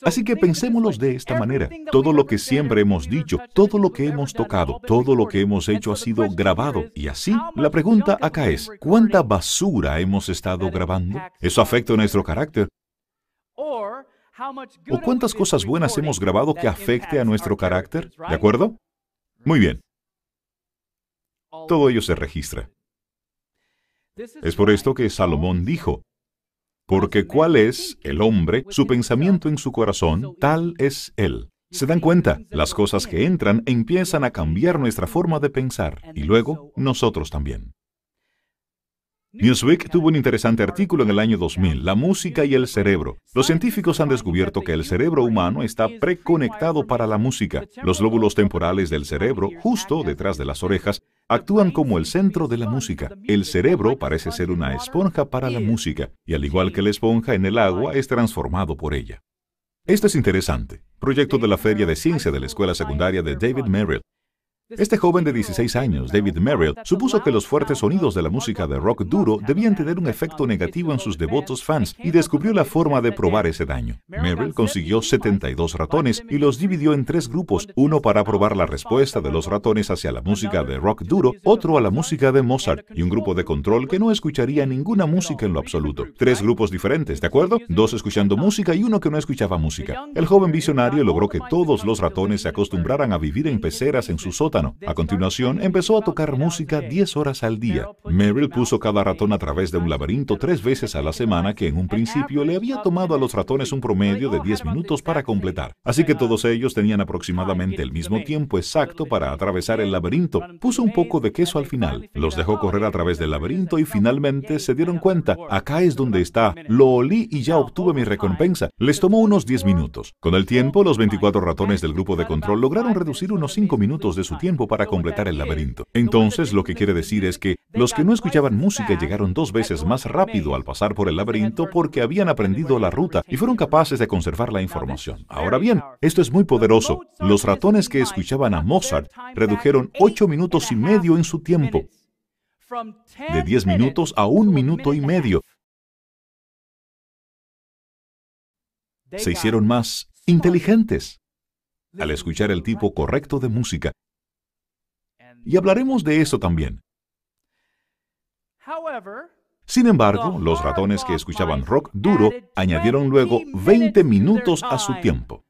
Así que pensémoslo de esta manera. Todo lo que siempre hemos dicho, todo lo que hemos tocado, todo lo que hemos hecho ha sido grabado. Y así, la pregunta acá es, ¿cuánta basura hemos estado grabando? Eso afecta nuestro carácter. ¿O cuántas cosas buenas hemos grabado que afecte a nuestro carácter? ¿De acuerdo? Muy bien. Todo ello se registra. Es por esto que Salomón dijo, porque cuál es el hombre, su pensamiento en su corazón, tal es él. ¿Se dan cuenta? Las cosas que entran empiezan a cambiar nuestra forma de pensar y luego nosotros también. Newsweek tuvo un interesante artículo en el año 2000, La música y el cerebro. Los científicos han descubierto que el cerebro humano está preconectado para la música. Los lóbulos temporales del cerebro, justo detrás de las orejas, actúan como el centro de la música. El cerebro parece ser una esponja para la música, y al igual que la esponja en el agua, es transformado por ella. Esto es interesante. Proyecto de la Feria de Ciencia de la Escuela Secundaria de David Merrill. Este joven de 16 años, David Merrill, supuso que los fuertes sonidos de la música de rock duro debían tener un efecto negativo en sus devotos fans y descubrió la forma de probar ese daño. Merrill consiguió 72 ratones y los dividió en tres grupos, uno para probar la respuesta de los ratones hacia la música de rock duro, otro a la música de Mozart y un grupo de control que no escucharía ninguna música en lo absoluto. Tres grupos diferentes, ¿de acuerdo? Dos escuchando música y uno que no escuchaba música. El joven visionario logró que todos los ratones se acostumbraran a vivir en peceras en sus sótano a continuación, empezó a tocar música 10 horas al día. Meryl puso cada ratón a través de un laberinto tres veces a la semana que en un principio le había tomado a los ratones un promedio de 10 minutos para completar. Así que todos ellos tenían aproximadamente el mismo tiempo exacto para atravesar el laberinto. Puso un poco de queso al final, los dejó correr a través del laberinto y finalmente se dieron cuenta, acá es donde está, lo olí y ya obtuve mi recompensa. Les tomó unos 10 minutos. Con el tiempo, los 24 ratones del grupo de control lograron reducir unos 5 minutos de su tiempo para completar el laberinto. Entonces, lo que quiere decir es que los que no escuchaban música llegaron dos veces más rápido al pasar por el laberinto porque habían aprendido la ruta y fueron capaces de conservar la información. Ahora bien, esto es muy poderoso. Los ratones que escuchaban a Mozart redujeron ocho minutos y medio en su tiempo. De diez minutos a un minuto y medio. Se hicieron más inteligentes al escuchar el tipo correcto de música y hablaremos de eso también. Sin embargo, los ratones que escuchaban rock duro añadieron luego 20 minutos a su tiempo.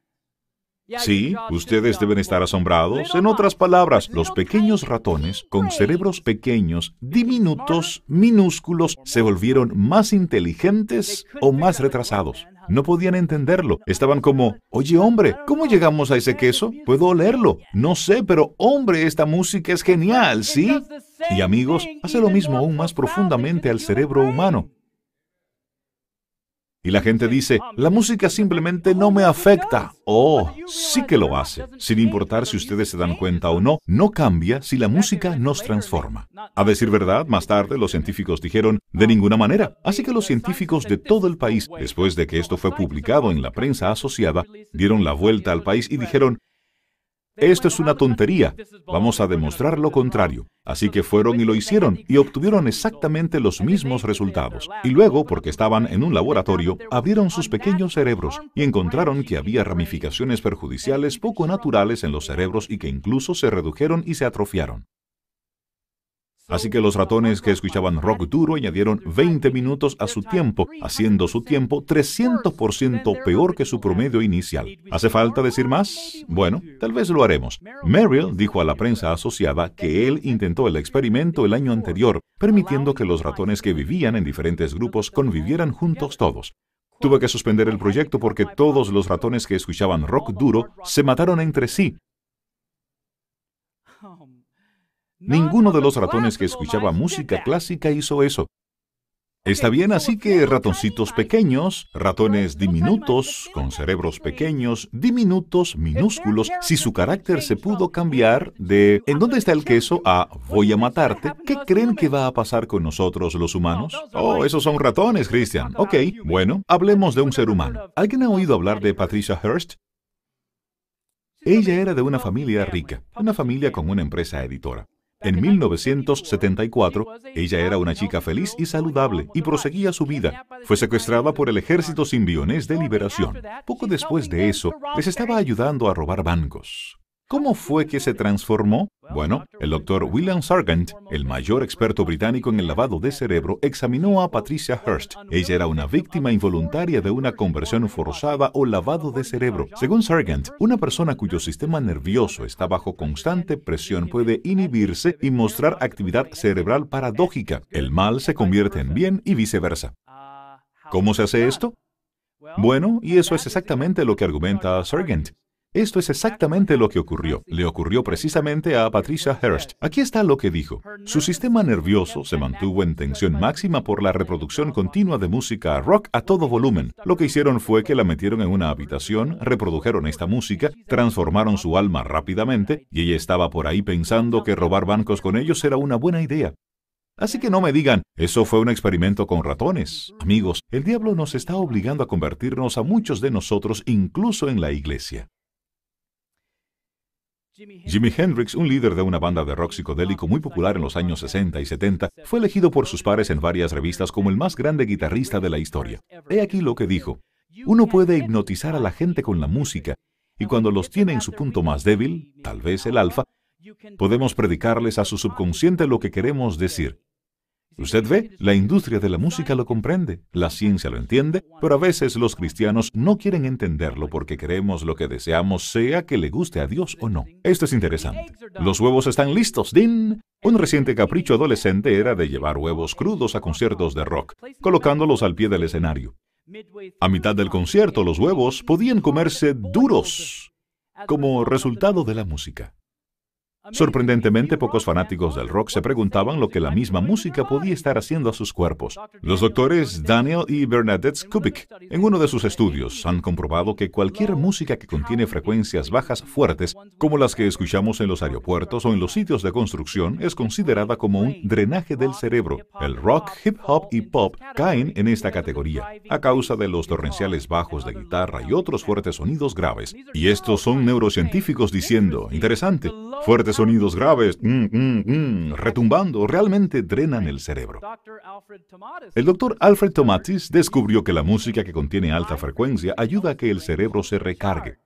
Sí, ustedes deben estar asombrados. En otras palabras, pues, los pequeños ratones, con cerebros pequeños, diminutos, minúsculos, se volvieron más inteligentes o más retrasados. No podían entenderlo. Estaban como, oye hombre, ¿cómo llegamos a ese queso? ¿Puedo olerlo? No sé, pero hombre, esta música es genial, ¿sí? Y amigos, hace lo mismo aún más profundamente al cerebro humano. Y la gente dice, la música simplemente no me afecta. Oh, sí que lo hace. Sin importar si ustedes se dan cuenta o no, no cambia si la música nos transforma. A decir verdad, más tarde los científicos dijeron, de ninguna manera. Así que los científicos de todo el país, después de que esto fue publicado en la prensa asociada, dieron la vuelta al país y dijeron, esto es una tontería, vamos a demostrar lo contrario. Así que fueron y lo hicieron y obtuvieron exactamente los mismos resultados. Y luego, porque estaban en un laboratorio, abrieron sus pequeños cerebros y encontraron que había ramificaciones perjudiciales poco naturales en los cerebros y que incluso se redujeron y se atrofiaron. Así que los ratones que escuchaban rock duro añadieron 20 minutos a su tiempo, haciendo su tiempo 300% peor que su promedio inicial. ¿Hace falta decir más? Bueno, tal vez lo haremos. Merrill dijo a la prensa asociada que él intentó el experimento el año anterior, permitiendo que los ratones que vivían en diferentes grupos convivieran juntos todos. Tuve que suspender el proyecto porque todos los ratones que escuchaban rock duro se mataron entre sí Ninguno de los ratones que escuchaba música clásica hizo eso. Está bien, así que ratoncitos pequeños, ratones diminutos, con cerebros pequeños, diminutos, minúsculos, si su carácter se pudo cambiar de ¿en dónde está el queso? a ah, voy a matarte, ¿qué creen que va a pasar con nosotros los humanos? Oh, esos son ratones, Christian. Ok, bueno, hablemos de un ser humano. ¿Alguien ha oído hablar de Patricia Hearst? Ella era de una familia rica, una familia con una empresa editora. En 1974, ella era una chica feliz y saludable y proseguía su vida. Fue secuestrada por el ejército simbionés de liberación. Poco después de eso, les estaba ayudando a robar bancos. ¿Cómo fue que se transformó? Bueno, el doctor William Sargent, el mayor experto británico en el lavado de cerebro, examinó a Patricia Hearst. Ella era una víctima involuntaria de una conversión forzada o lavado de cerebro. Según Sargent, una persona cuyo sistema nervioso está bajo constante presión puede inhibirse y mostrar actividad cerebral paradójica. El mal se convierte en bien y viceversa. ¿Cómo se hace esto? Bueno, y eso es exactamente lo que argumenta Sargent. Esto es exactamente lo que ocurrió. Le ocurrió precisamente a Patricia Hearst. Aquí está lo que dijo. Su sistema nervioso se mantuvo en tensión máxima por la reproducción continua de música rock a todo volumen. Lo que hicieron fue que la metieron en una habitación, reprodujeron esta música, transformaron su alma rápidamente y ella estaba por ahí pensando que robar bancos con ellos era una buena idea. Así que no me digan, eso fue un experimento con ratones. Amigos, el diablo nos está obligando a convertirnos a muchos de nosotros incluso en la iglesia. Jimi Hendrix, un líder de una banda de rock psicodélico muy popular en los años 60 y 70, fue elegido por sus pares en varias revistas como el más grande guitarrista de la historia. He aquí lo que dijo. Uno puede hipnotizar a la gente con la música, y cuando los tiene en su punto más débil, tal vez el alfa, podemos predicarles a su subconsciente lo que queremos decir. Usted ve, la industria de la música lo comprende, la ciencia lo entiende, pero a veces los cristianos no quieren entenderlo porque queremos lo que deseamos, sea que le guste a Dios o no. Esto es interesante. Los huevos están listos, Din. Un reciente capricho adolescente era de llevar huevos crudos a conciertos de rock, colocándolos al pie del escenario. A mitad del concierto, los huevos podían comerse duros como resultado de la música. Sorprendentemente, pocos fanáticos del rock se preguntaban lo que la misma música podía estar haciendo a sus cuerpos. Los doctores Daniel y Bernadette Kubik, en uno de sus estudios, han comprobado que cualquier música que contiene frecuencias bajas fuertes, como las que escuchamos en los aeropuertos o en los sitios de construcción, es considerada como un drenaje del cerebro. El rock, hip hop y pop caen en esta categoría, a causa de los torrenciales bajos de guitarra y otros fuertes sonidos graves. Y estos son neurocientíficos diciendo, interesante, Fuertes sonidos graves, mm, mm, mm, retumbando, realmente drenan el cerebro. El doctor Alfred Tomatis descubrió que la música que contiene alta frecuencia ayuda a que el cerebro se recargue.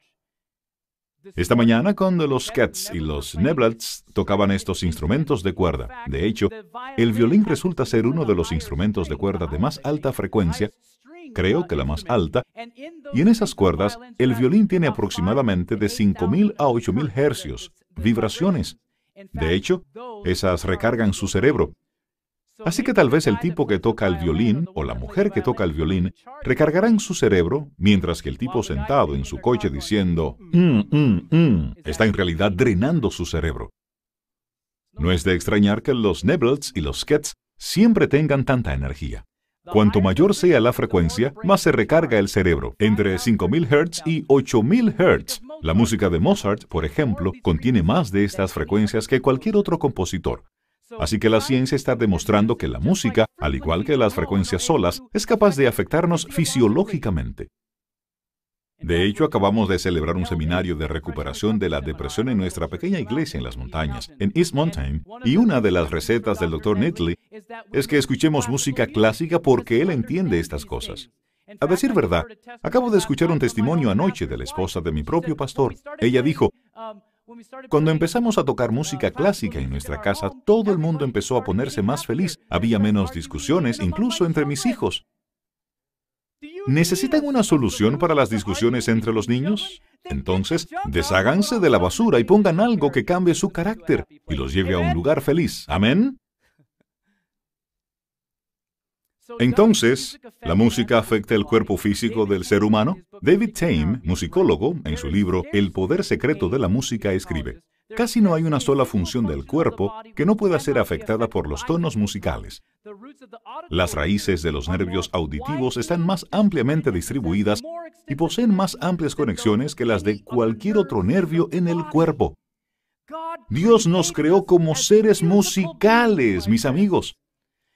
Esta mañana, cuando los Cats y los Neblats tocaban estos instrumentos de cuerda, de hecho, el violín resulta ser uno de los instrumentos de cuerda de más alta frecuencia, creo que la más alta, y en esas cuerdas, el violín tiene aproximadamente de 5.000 a 8.000 hercios, vibraciones. De hecho, esas recargan su cerebro. Así que tal vez el tipo que toca el violín o la mujer que toca el violín recargarán su cerebro mientras que el tipo sentado en su coche diciendo, mm, mm, mm", está en realidad drenando su cerebro. No es de extrañar que los Nebels y los Kets siempre tengan tanta energía. Cuanto mayor sea la frecuencia, más se recarga el cerebro, entre 5.000 Hz y 8.000 Hz. La música de Mozart, por ejemplo, contiene más de estas frecuencias que cualquier otro compositor. Así que la ciencia está demostrando que la música, al igual que las frecuencias solas, es capaz de afectarnos fisiológicamente. De hecho, acabamos de celebrar un seminario de recuperación de la depresión en nuestra pequeña iglesia en las montañas, en East Mountain, y una de las recetas del Dr. Netley es que escuchemos música clásica porque él entiende estas cosas. A decir verdad, acabo de escuchar un testimonio anoche de la esposa de mi propio pastor. Ella dijo, cuando empezamos a tocar música clásica en nuestra casa, todo el mundo empezó a ponerse más feliz. Había menos discusiones, incluso entre mis hijos. ¿Necesitan una solución para las discusiones entre los niños? Entonces, desháganse de la basura y pongan algo que cambie su carácter y los lleve a un lugar feliz. Amén. Entonces, ¿la música afecta el cuerpo físico del ser humano? David Tame, musicólogo, en su libro El poder secreto de la música escribe, Casi no hay una sola función del cuerpo que no pueda ser afectada por los tonos musicales. Las raíces de los nervios auditivos están más ampliamente distribuidas y poseen más amplias conexiones que las de cualquier otro nervio en el cuerpo. Dios nos creó como seres musicales, mis amigos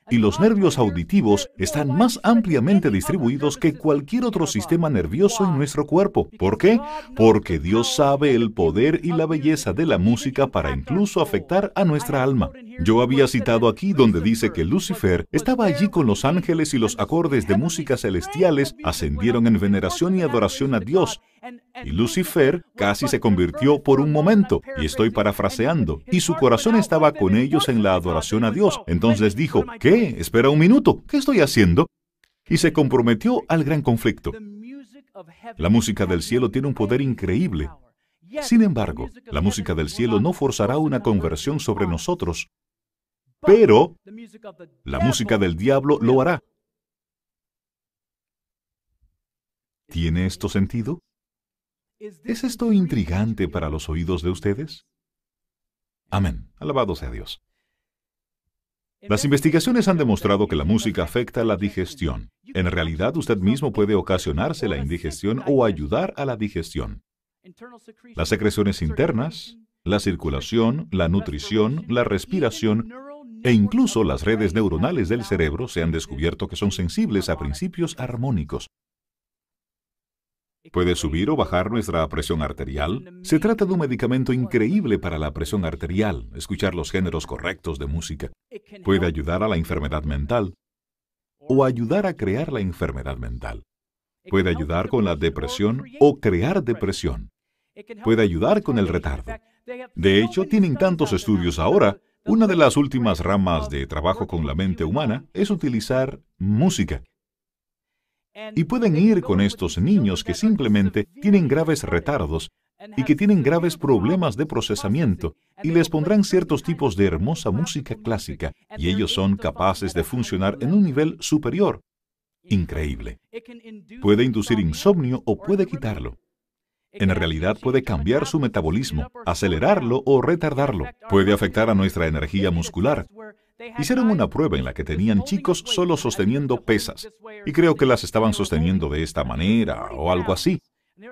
y los nervios auditivos están más ampliamente distribuidos que cualquier otro sistema nervioso en nuestro cuerpo. ¿Por qué? Porque Dios sabe el poder y la belleza de la música para incluso afectar a nuestra alma. Yo había citado aquí donde dice que Lucifer estaba allí con los ángeles y los acordes de música celestiales ascendieron en veneración y adoración a Dios y Lucifer casi se convirtió por un momento, y estoy parafraseando, y su corazón estaba con ellos en la adoración a Dios. Entonces dijo, ¿qué? Espera un minuto, ¿qué estoy haciendo? Y se comprometió al gran conflicto. La música del cielo tiene un poder increíble. Sin embargo, la música del cielo no forzará una conversión sobre nosotros, pero la música del diablo lo hará. ¿Tiene esto sentido? ¿Es esto intrigante para los oídos de ustedes? Amén. Alabado sea Dios. Las este investigaciones han demostrado que la música afecta la digestión. En realidad, usted mismo puede ocasionarse la indigestión o ayudar a la digestión. Las secreciones internas, la circulación, la nutrición, la respiración e incluso las redes neuronales del cerebro se han descubierto que son sensibles a principios armónicos, Puede subir o bajar nuestra presión arterial. Se trata de un medicamento increíble para la presión arterial, escuchar los géneros correctos de música. Puede ayudar a la enfermedad mental o ayudar a crear la enfermedad mental. Puede ayudar con la depresión o crear depresión. Puede ayudar con el retardo. De hecho, tienen tantos estudios ahora. Una de las últimas ramas de trabajo con la mente humana es utilizar música y pueden ir con estos niños que simplemente tienen graves retardos y que tienen graves problemas de procesamiento y les pondrán ciertos tipos de hermosa música clásica y ellos son capaces de funcionar en un nivel superior. Increíble. Puede inducir insomnio o puede quitarlo. En realidad puede cambiar su metabolismo, acelerarlo o retardarlo. Puede afectar a nuestra energía muscular. Hicieron una prueba en la que tenían chicos solo sosteniendo pesas, y creo que las estaban sosteniendo de esta manera o algo así.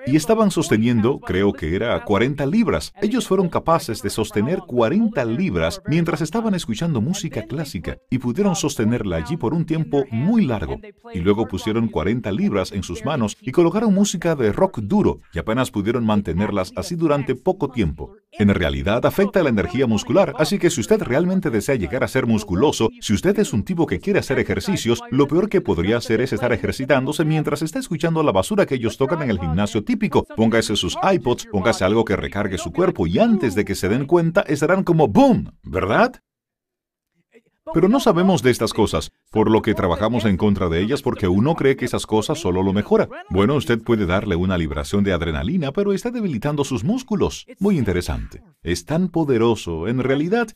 Y estaban sosteniendo, creo que era 40 libras. Ellos fueron capaces de sostener 40 libras mientras estaban escuchando música clásica y pudieron sostenerla allí por un tiempo muy largo. Y luego pusieron 40 libras en sus manos y colocaron música de rock duro y apenas pudieron mantenerlas así durante poco tiempo en realidad afecta la energía muscular, así que si usted realmente desea llegar a ser musculoso, si usted es un tipo que quiere hacer ejercicios, lo peor que podría hacer es estar ejercitándose mientras está escuchando la basura que ellos tocan en el gimnasio típico. Póngase sus iPods, póngase algo que recargue su cuerpo y antes de que se den cuenta estarán como ¡boom! ¿Verdad? Pero no sabemos de estas cosas, por lo que trabajamos en contra de ellas porque uno cree que esas cosas solo lo mejora. Bueno, usted puede darle una liberación de adrenalina, pero está debilitando sus músculos. Muy interesante. Es tan poderoso, en realidad,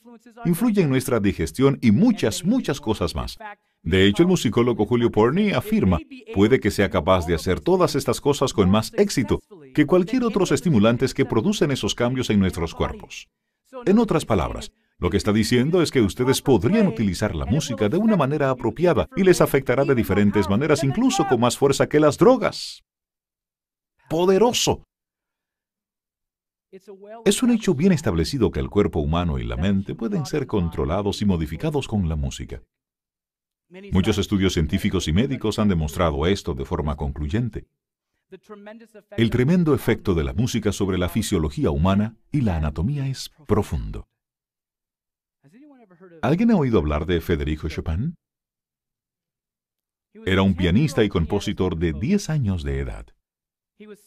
influye en nuestra digestión y muchas, muchas cosas más. De hecho, el musicólogo Julio Porni afirma, puede que sea capaz de hacer todas estas cosas con más éxito que cualquier otro estimulante que producen esos cambios en nuestros cuerpos. En otras palabras, lo que está diciendo es que ustedes podrían utilizar la música de una manera apropiada y les afectará de diferentes maneras, incluso con más fuerza que las drogas. Poderoso. Es un hecho bien establecido que el cuerpo humano y la mente pueden ser controlados y modificados con la música. Muchos estudios científicos y médicos han demostrado esto de forma concluyente. El tremendo efecto de la música sobre la fisiología humana y la anatomía es profundo. ¿Alguien ha oído hablar de Federico Chopin? Era un pianista y compositor de 10 años de edad.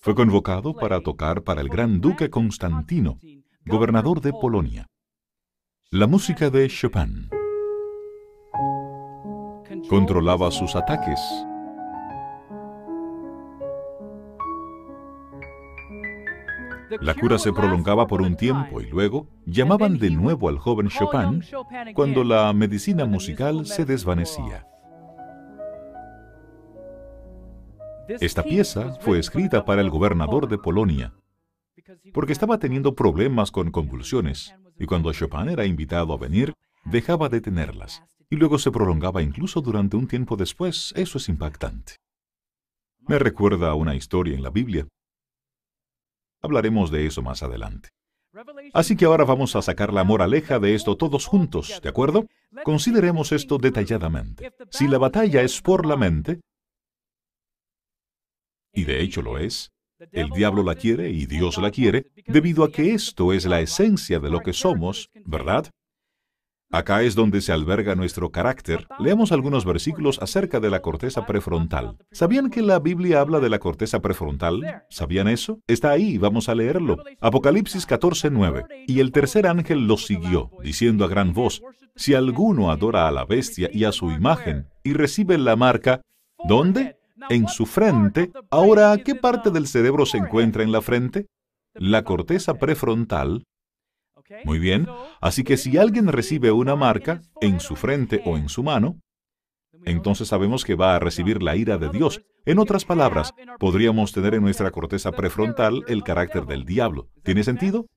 Fue convocado para tocar para el gran duque Constantino, gobernador de Polonia. La música de Chopin controlaba sus ataques La cura se prolongaba por un tiempo y luego llamaban de nuevo al joven Chopin cuando la medicina musical se desvanecía. Esta pieza fue escrita para el gobernador de Polonia, porque estaba teniendo problemas con convulsiones, y cuando Chopin era invitado a venir, dejaba de tenerlas, y luego se prolongaba incluso durante un tiempo después. Eso es impactante. Me recuerda a una historia en la Biblia Hablaremos de eso más adelante. Así que ahora vamos a sacar la moraleja de esto todos juntos, ¿de acuerdo? Consideremos esto detalladamente. Si la batalla es por la mente, y de hecho lo es, el diablo la quiere y Dios la quiere, debido a que esto es la esencia de lo que somos, ¿verdad? Acá es donde se alberga nuestro carácter. Leamos algunos versículos acerca de la corteza prefrontal. ¿Sabían que la Biblia habla de la corteza prefrontal? ¿Sabían eso? Está ahí, vamos a leerlo. Apocalipsis 14:9. Y el tercer ángel los siguió, diciendo a gran voz, Si alguno adora a la bestia y a su imagen, y recibe la marca, ¿dónde? En su frente. Ahora, ¿qué parte del cerebro se encuentra en la frente? La corteza prefrontal muy bien, así que si alguien recibe una marca en su frente o en su mano, entonces sabemos que va a recibir la ira de Dios. En otras palabras, podríamos tener en nuestra corteza prefrontal el carácter del diablo. ¿Tiene sentido?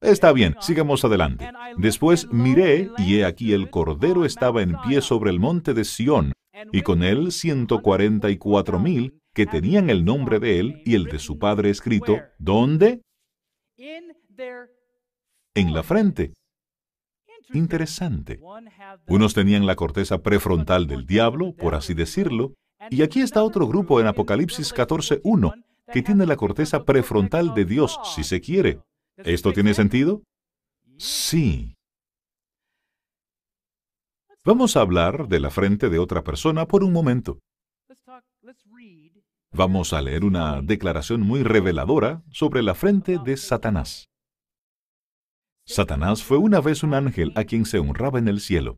Está bien, sigamos adelante. Después miré, y he aquí el Cordero estaba en pie sobre el monte de Sión, y con él ciento mil que tenían el nombre de él y el de su padre escrito, ¿dónde? en la frente. Interesante. Unos tenían la corteza prefrontal del diablo, por así decirlo, y aquí está otro grupo en Apocalipsis 14.1, que tiene la corteza prefrontal de Dios, si se quiere. ¿Esto tiene sentido? Sí. Vamos a hablar de la frente de otra persona por un momento. Vamos a leer una declaración muy reveladora sobre la frente de Satanás. Satanás fue una vez un ángel a quien se honraba en el cielo,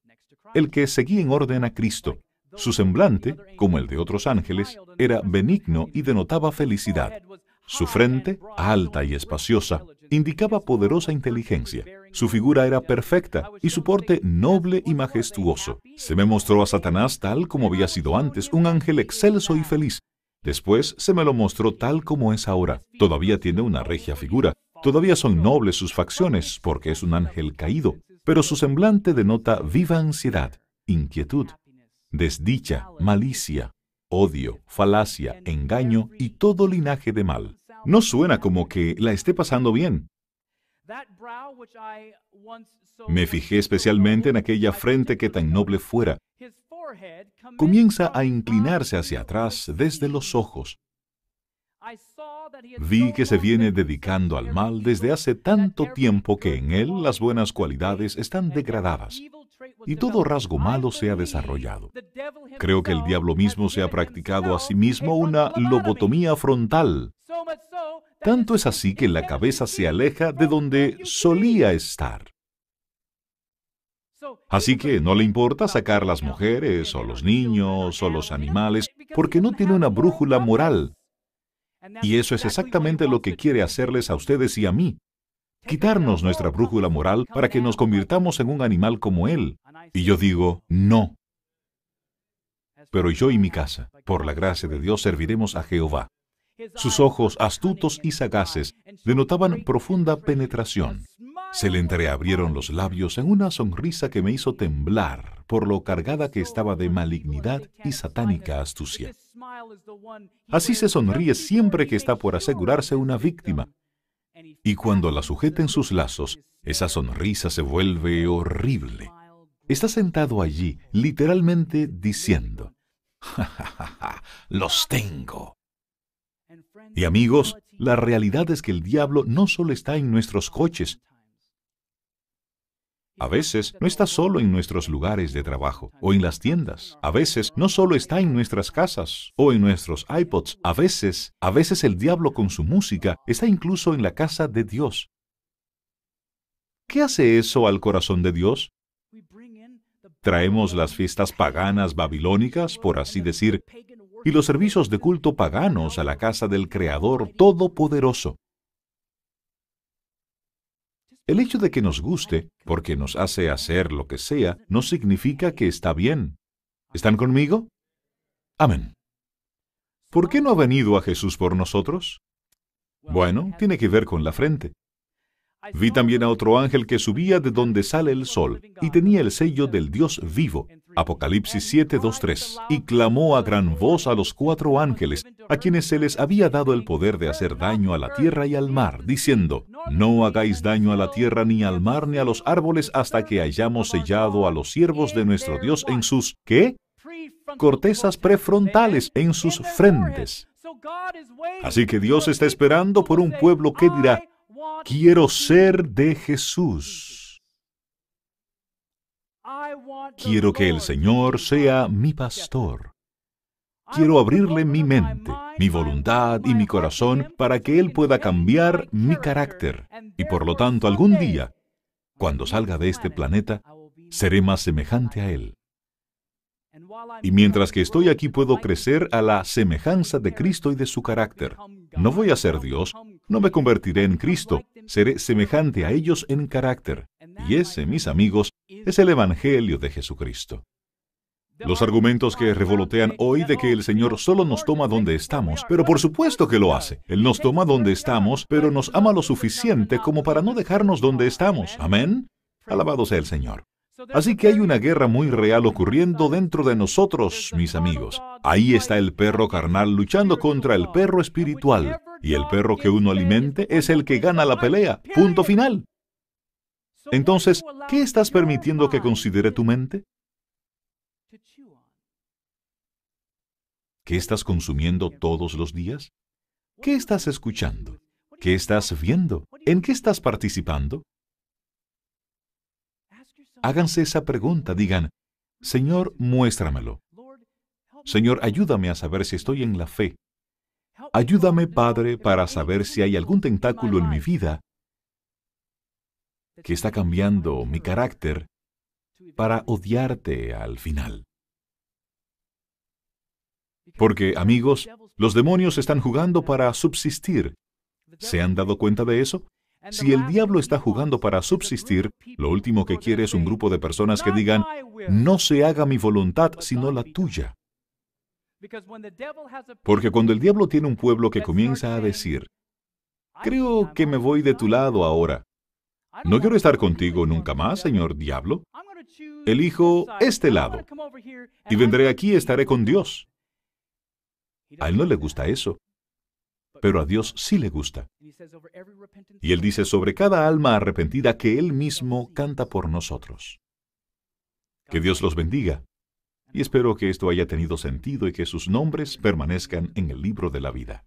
el que seguía en orden a Cristo. Su semblante, como el de otros ángeles, era benigno y denotaba felicidad. Su frente, alta y espaciosa, indicaba poderosa inteligencia. Su figura era perfecta y su porte noble y majestuoso. Se me mostró a Satanás tal como había sido antes, un ángel excelso y feliz. Después se me lo mostró tal como es ahora. Todavía tiene una regia figura, Todavía son nobles sus facciones porque es un ángel caído, pero su semblante denota viva ansiedad, inquietud, desdicha, malicia, odio, falacia, engaño y todo linaje de mal. No suena como que la esté pasando bien. Me fijé especialmente en aquella frente que tan noble fuera. Comienza a inclinarse hacia atrás desde los ojos, Vi que se viene dedicando al mal desde hace tanto tiempo que en él las buenas cualidades están degradadas y todo rasgo malo se ha desarrollado. Creo que el diablo mismo se ha practicado a sí mismo una lobotomía frontal. Tanto es así que la cabeza se aleja de donde solía estar. Así que no le importa sacar las mujeres o los niños o los animales porque no tiene una brújula moral y eso es exactamente lo que quiere hacerles a ustedes y a mí. Quitarnos nuestra brújula moral para que nos convirtamos en un animal como Él. Y yo digo, no. Pero yo y mi casa, por la gracia de Dios, serviremos a Jehová. Sus ojos astutos y sagaces denotaban profunda penetración. Se le entreabrieron los labios en una sonrisa que me hizo temblar por lo cargada que estaba de malignidad y satánica astucia. Así se sonríe siempre que está por asegurarse una víctima. Y cuando la sujeta en sus lazos, esa sonrisa se vuelve horrible. Está sentado allí, literalmente diciendo, ¡Ja, ja, ja, ja! los tengo! Y amigos, la realidad es que el diablo no solo está en nuestros coches, a veces no está solo en nuestros lugares de trabajo o en las tiendas. A veces no solo está en nuestras casas o en nuestros iPods. A veces, a veces el diablo con su música está incluso en la casa de Dios. ¿Qué hace eso al corazón de Dios? Traemos las fiestas paganas babilónicas, por así decir, y los servicios de culto paganos a la casa del Creador Todopoderoso. El hecho de que nos guste, porque nos hace hacer lo que sea, no significa que está bien. ¿Están conmigo? Amén. ¿Por qué no ha venido a Jesús por nosotros? Bueno, tiene que ver con la frente. Vi también a otro ángel que subía de donde sale el sol y tenía el sello del Dios vivo. Apocalipsis 3. y clamó a gran voz a los cuatro ángeles, a quienes se les había dado el poder de hacer daño a la tierra y al mar, diciendo, No hagáis daño a la tierra ni al mar ni a los árboles hasta que hayamos sellado a los siervos de nuestro Dios en sus, ¿qué? Cortezas prefrontales, en sus frentes. Así que Dios está esperando por un pueblo que dirá, quiero ser de Jesús. Quiero que el Señor sea mi pastor. Quiero abrirle mi mente, mi voluntad y mi corazón para que Él pueda cambiar mi carácter. Y por lo tanto, algún día, cuando salga de este planeta, seré más semejante a Él. Y mientras que estoy aquí puedo crecer a la semejanza de Cristo y de su carácter. No voy a ser Dios, no me convertiré en Cristo, seré semejante a ellos en carácter. Y ese, mis amigos, es el Evangelio de Jesucristo. Los argumentos que revolotean hoy de que el Señor solo nos toma donde estamos, pero por supuesto que lo hace. Él nos toma donde estamos, pero nos ama lo suficiente como para no dejarnos donde estamos. Amén. Alabado sea el Señor. Así que hay una guerra muy real ocurriendo dentro de nosotros, mis amigos. Ahí está el perro carnal luchando contra el perro espiritual. Y el perro que uno alimente es el que gana la pelea. Punto final. Entonces, ¿qué estás permitiendo que considere tu mente? ¿Qué estás consumiendo todos los días? ¿Qué estás escuchando? ¿Qué estás viendo? ¿En qué estás participando? Háganse esa pregunta, digan, Señor, muéstramelo. Señor, ayúdame a saber si estoy en la fe. Ayúdame, Padre, para saber si hay algún tentáculo en mi vida que está cambiando mi carácter para odiarte al final. Porque, amigos, los demonios están jugando para subsistir. ¿Se han dado cuenta de eso? Si el diablo está jugando para subsistir, lo último que quiere es un grupo de personas que digan, no se haga mi voluntad sino la tuya. Porque cuando el diablo tiene un pueblo que comienza a decir, creo que me voy de tu lado ahora, no quiero estar contigo nunca más, señor diablo. Elijo este lado y vendré aquí y estaré con Dios. A él no le gusta eso, pero a Dios sí le gusta. Y él dice sobre cada alma arrepentida que él mismo canta por nosotros. Que Dios los bendiga. Y espero que esto haya tenido sentido y que sus nombres permanezcan en el libro de la vida.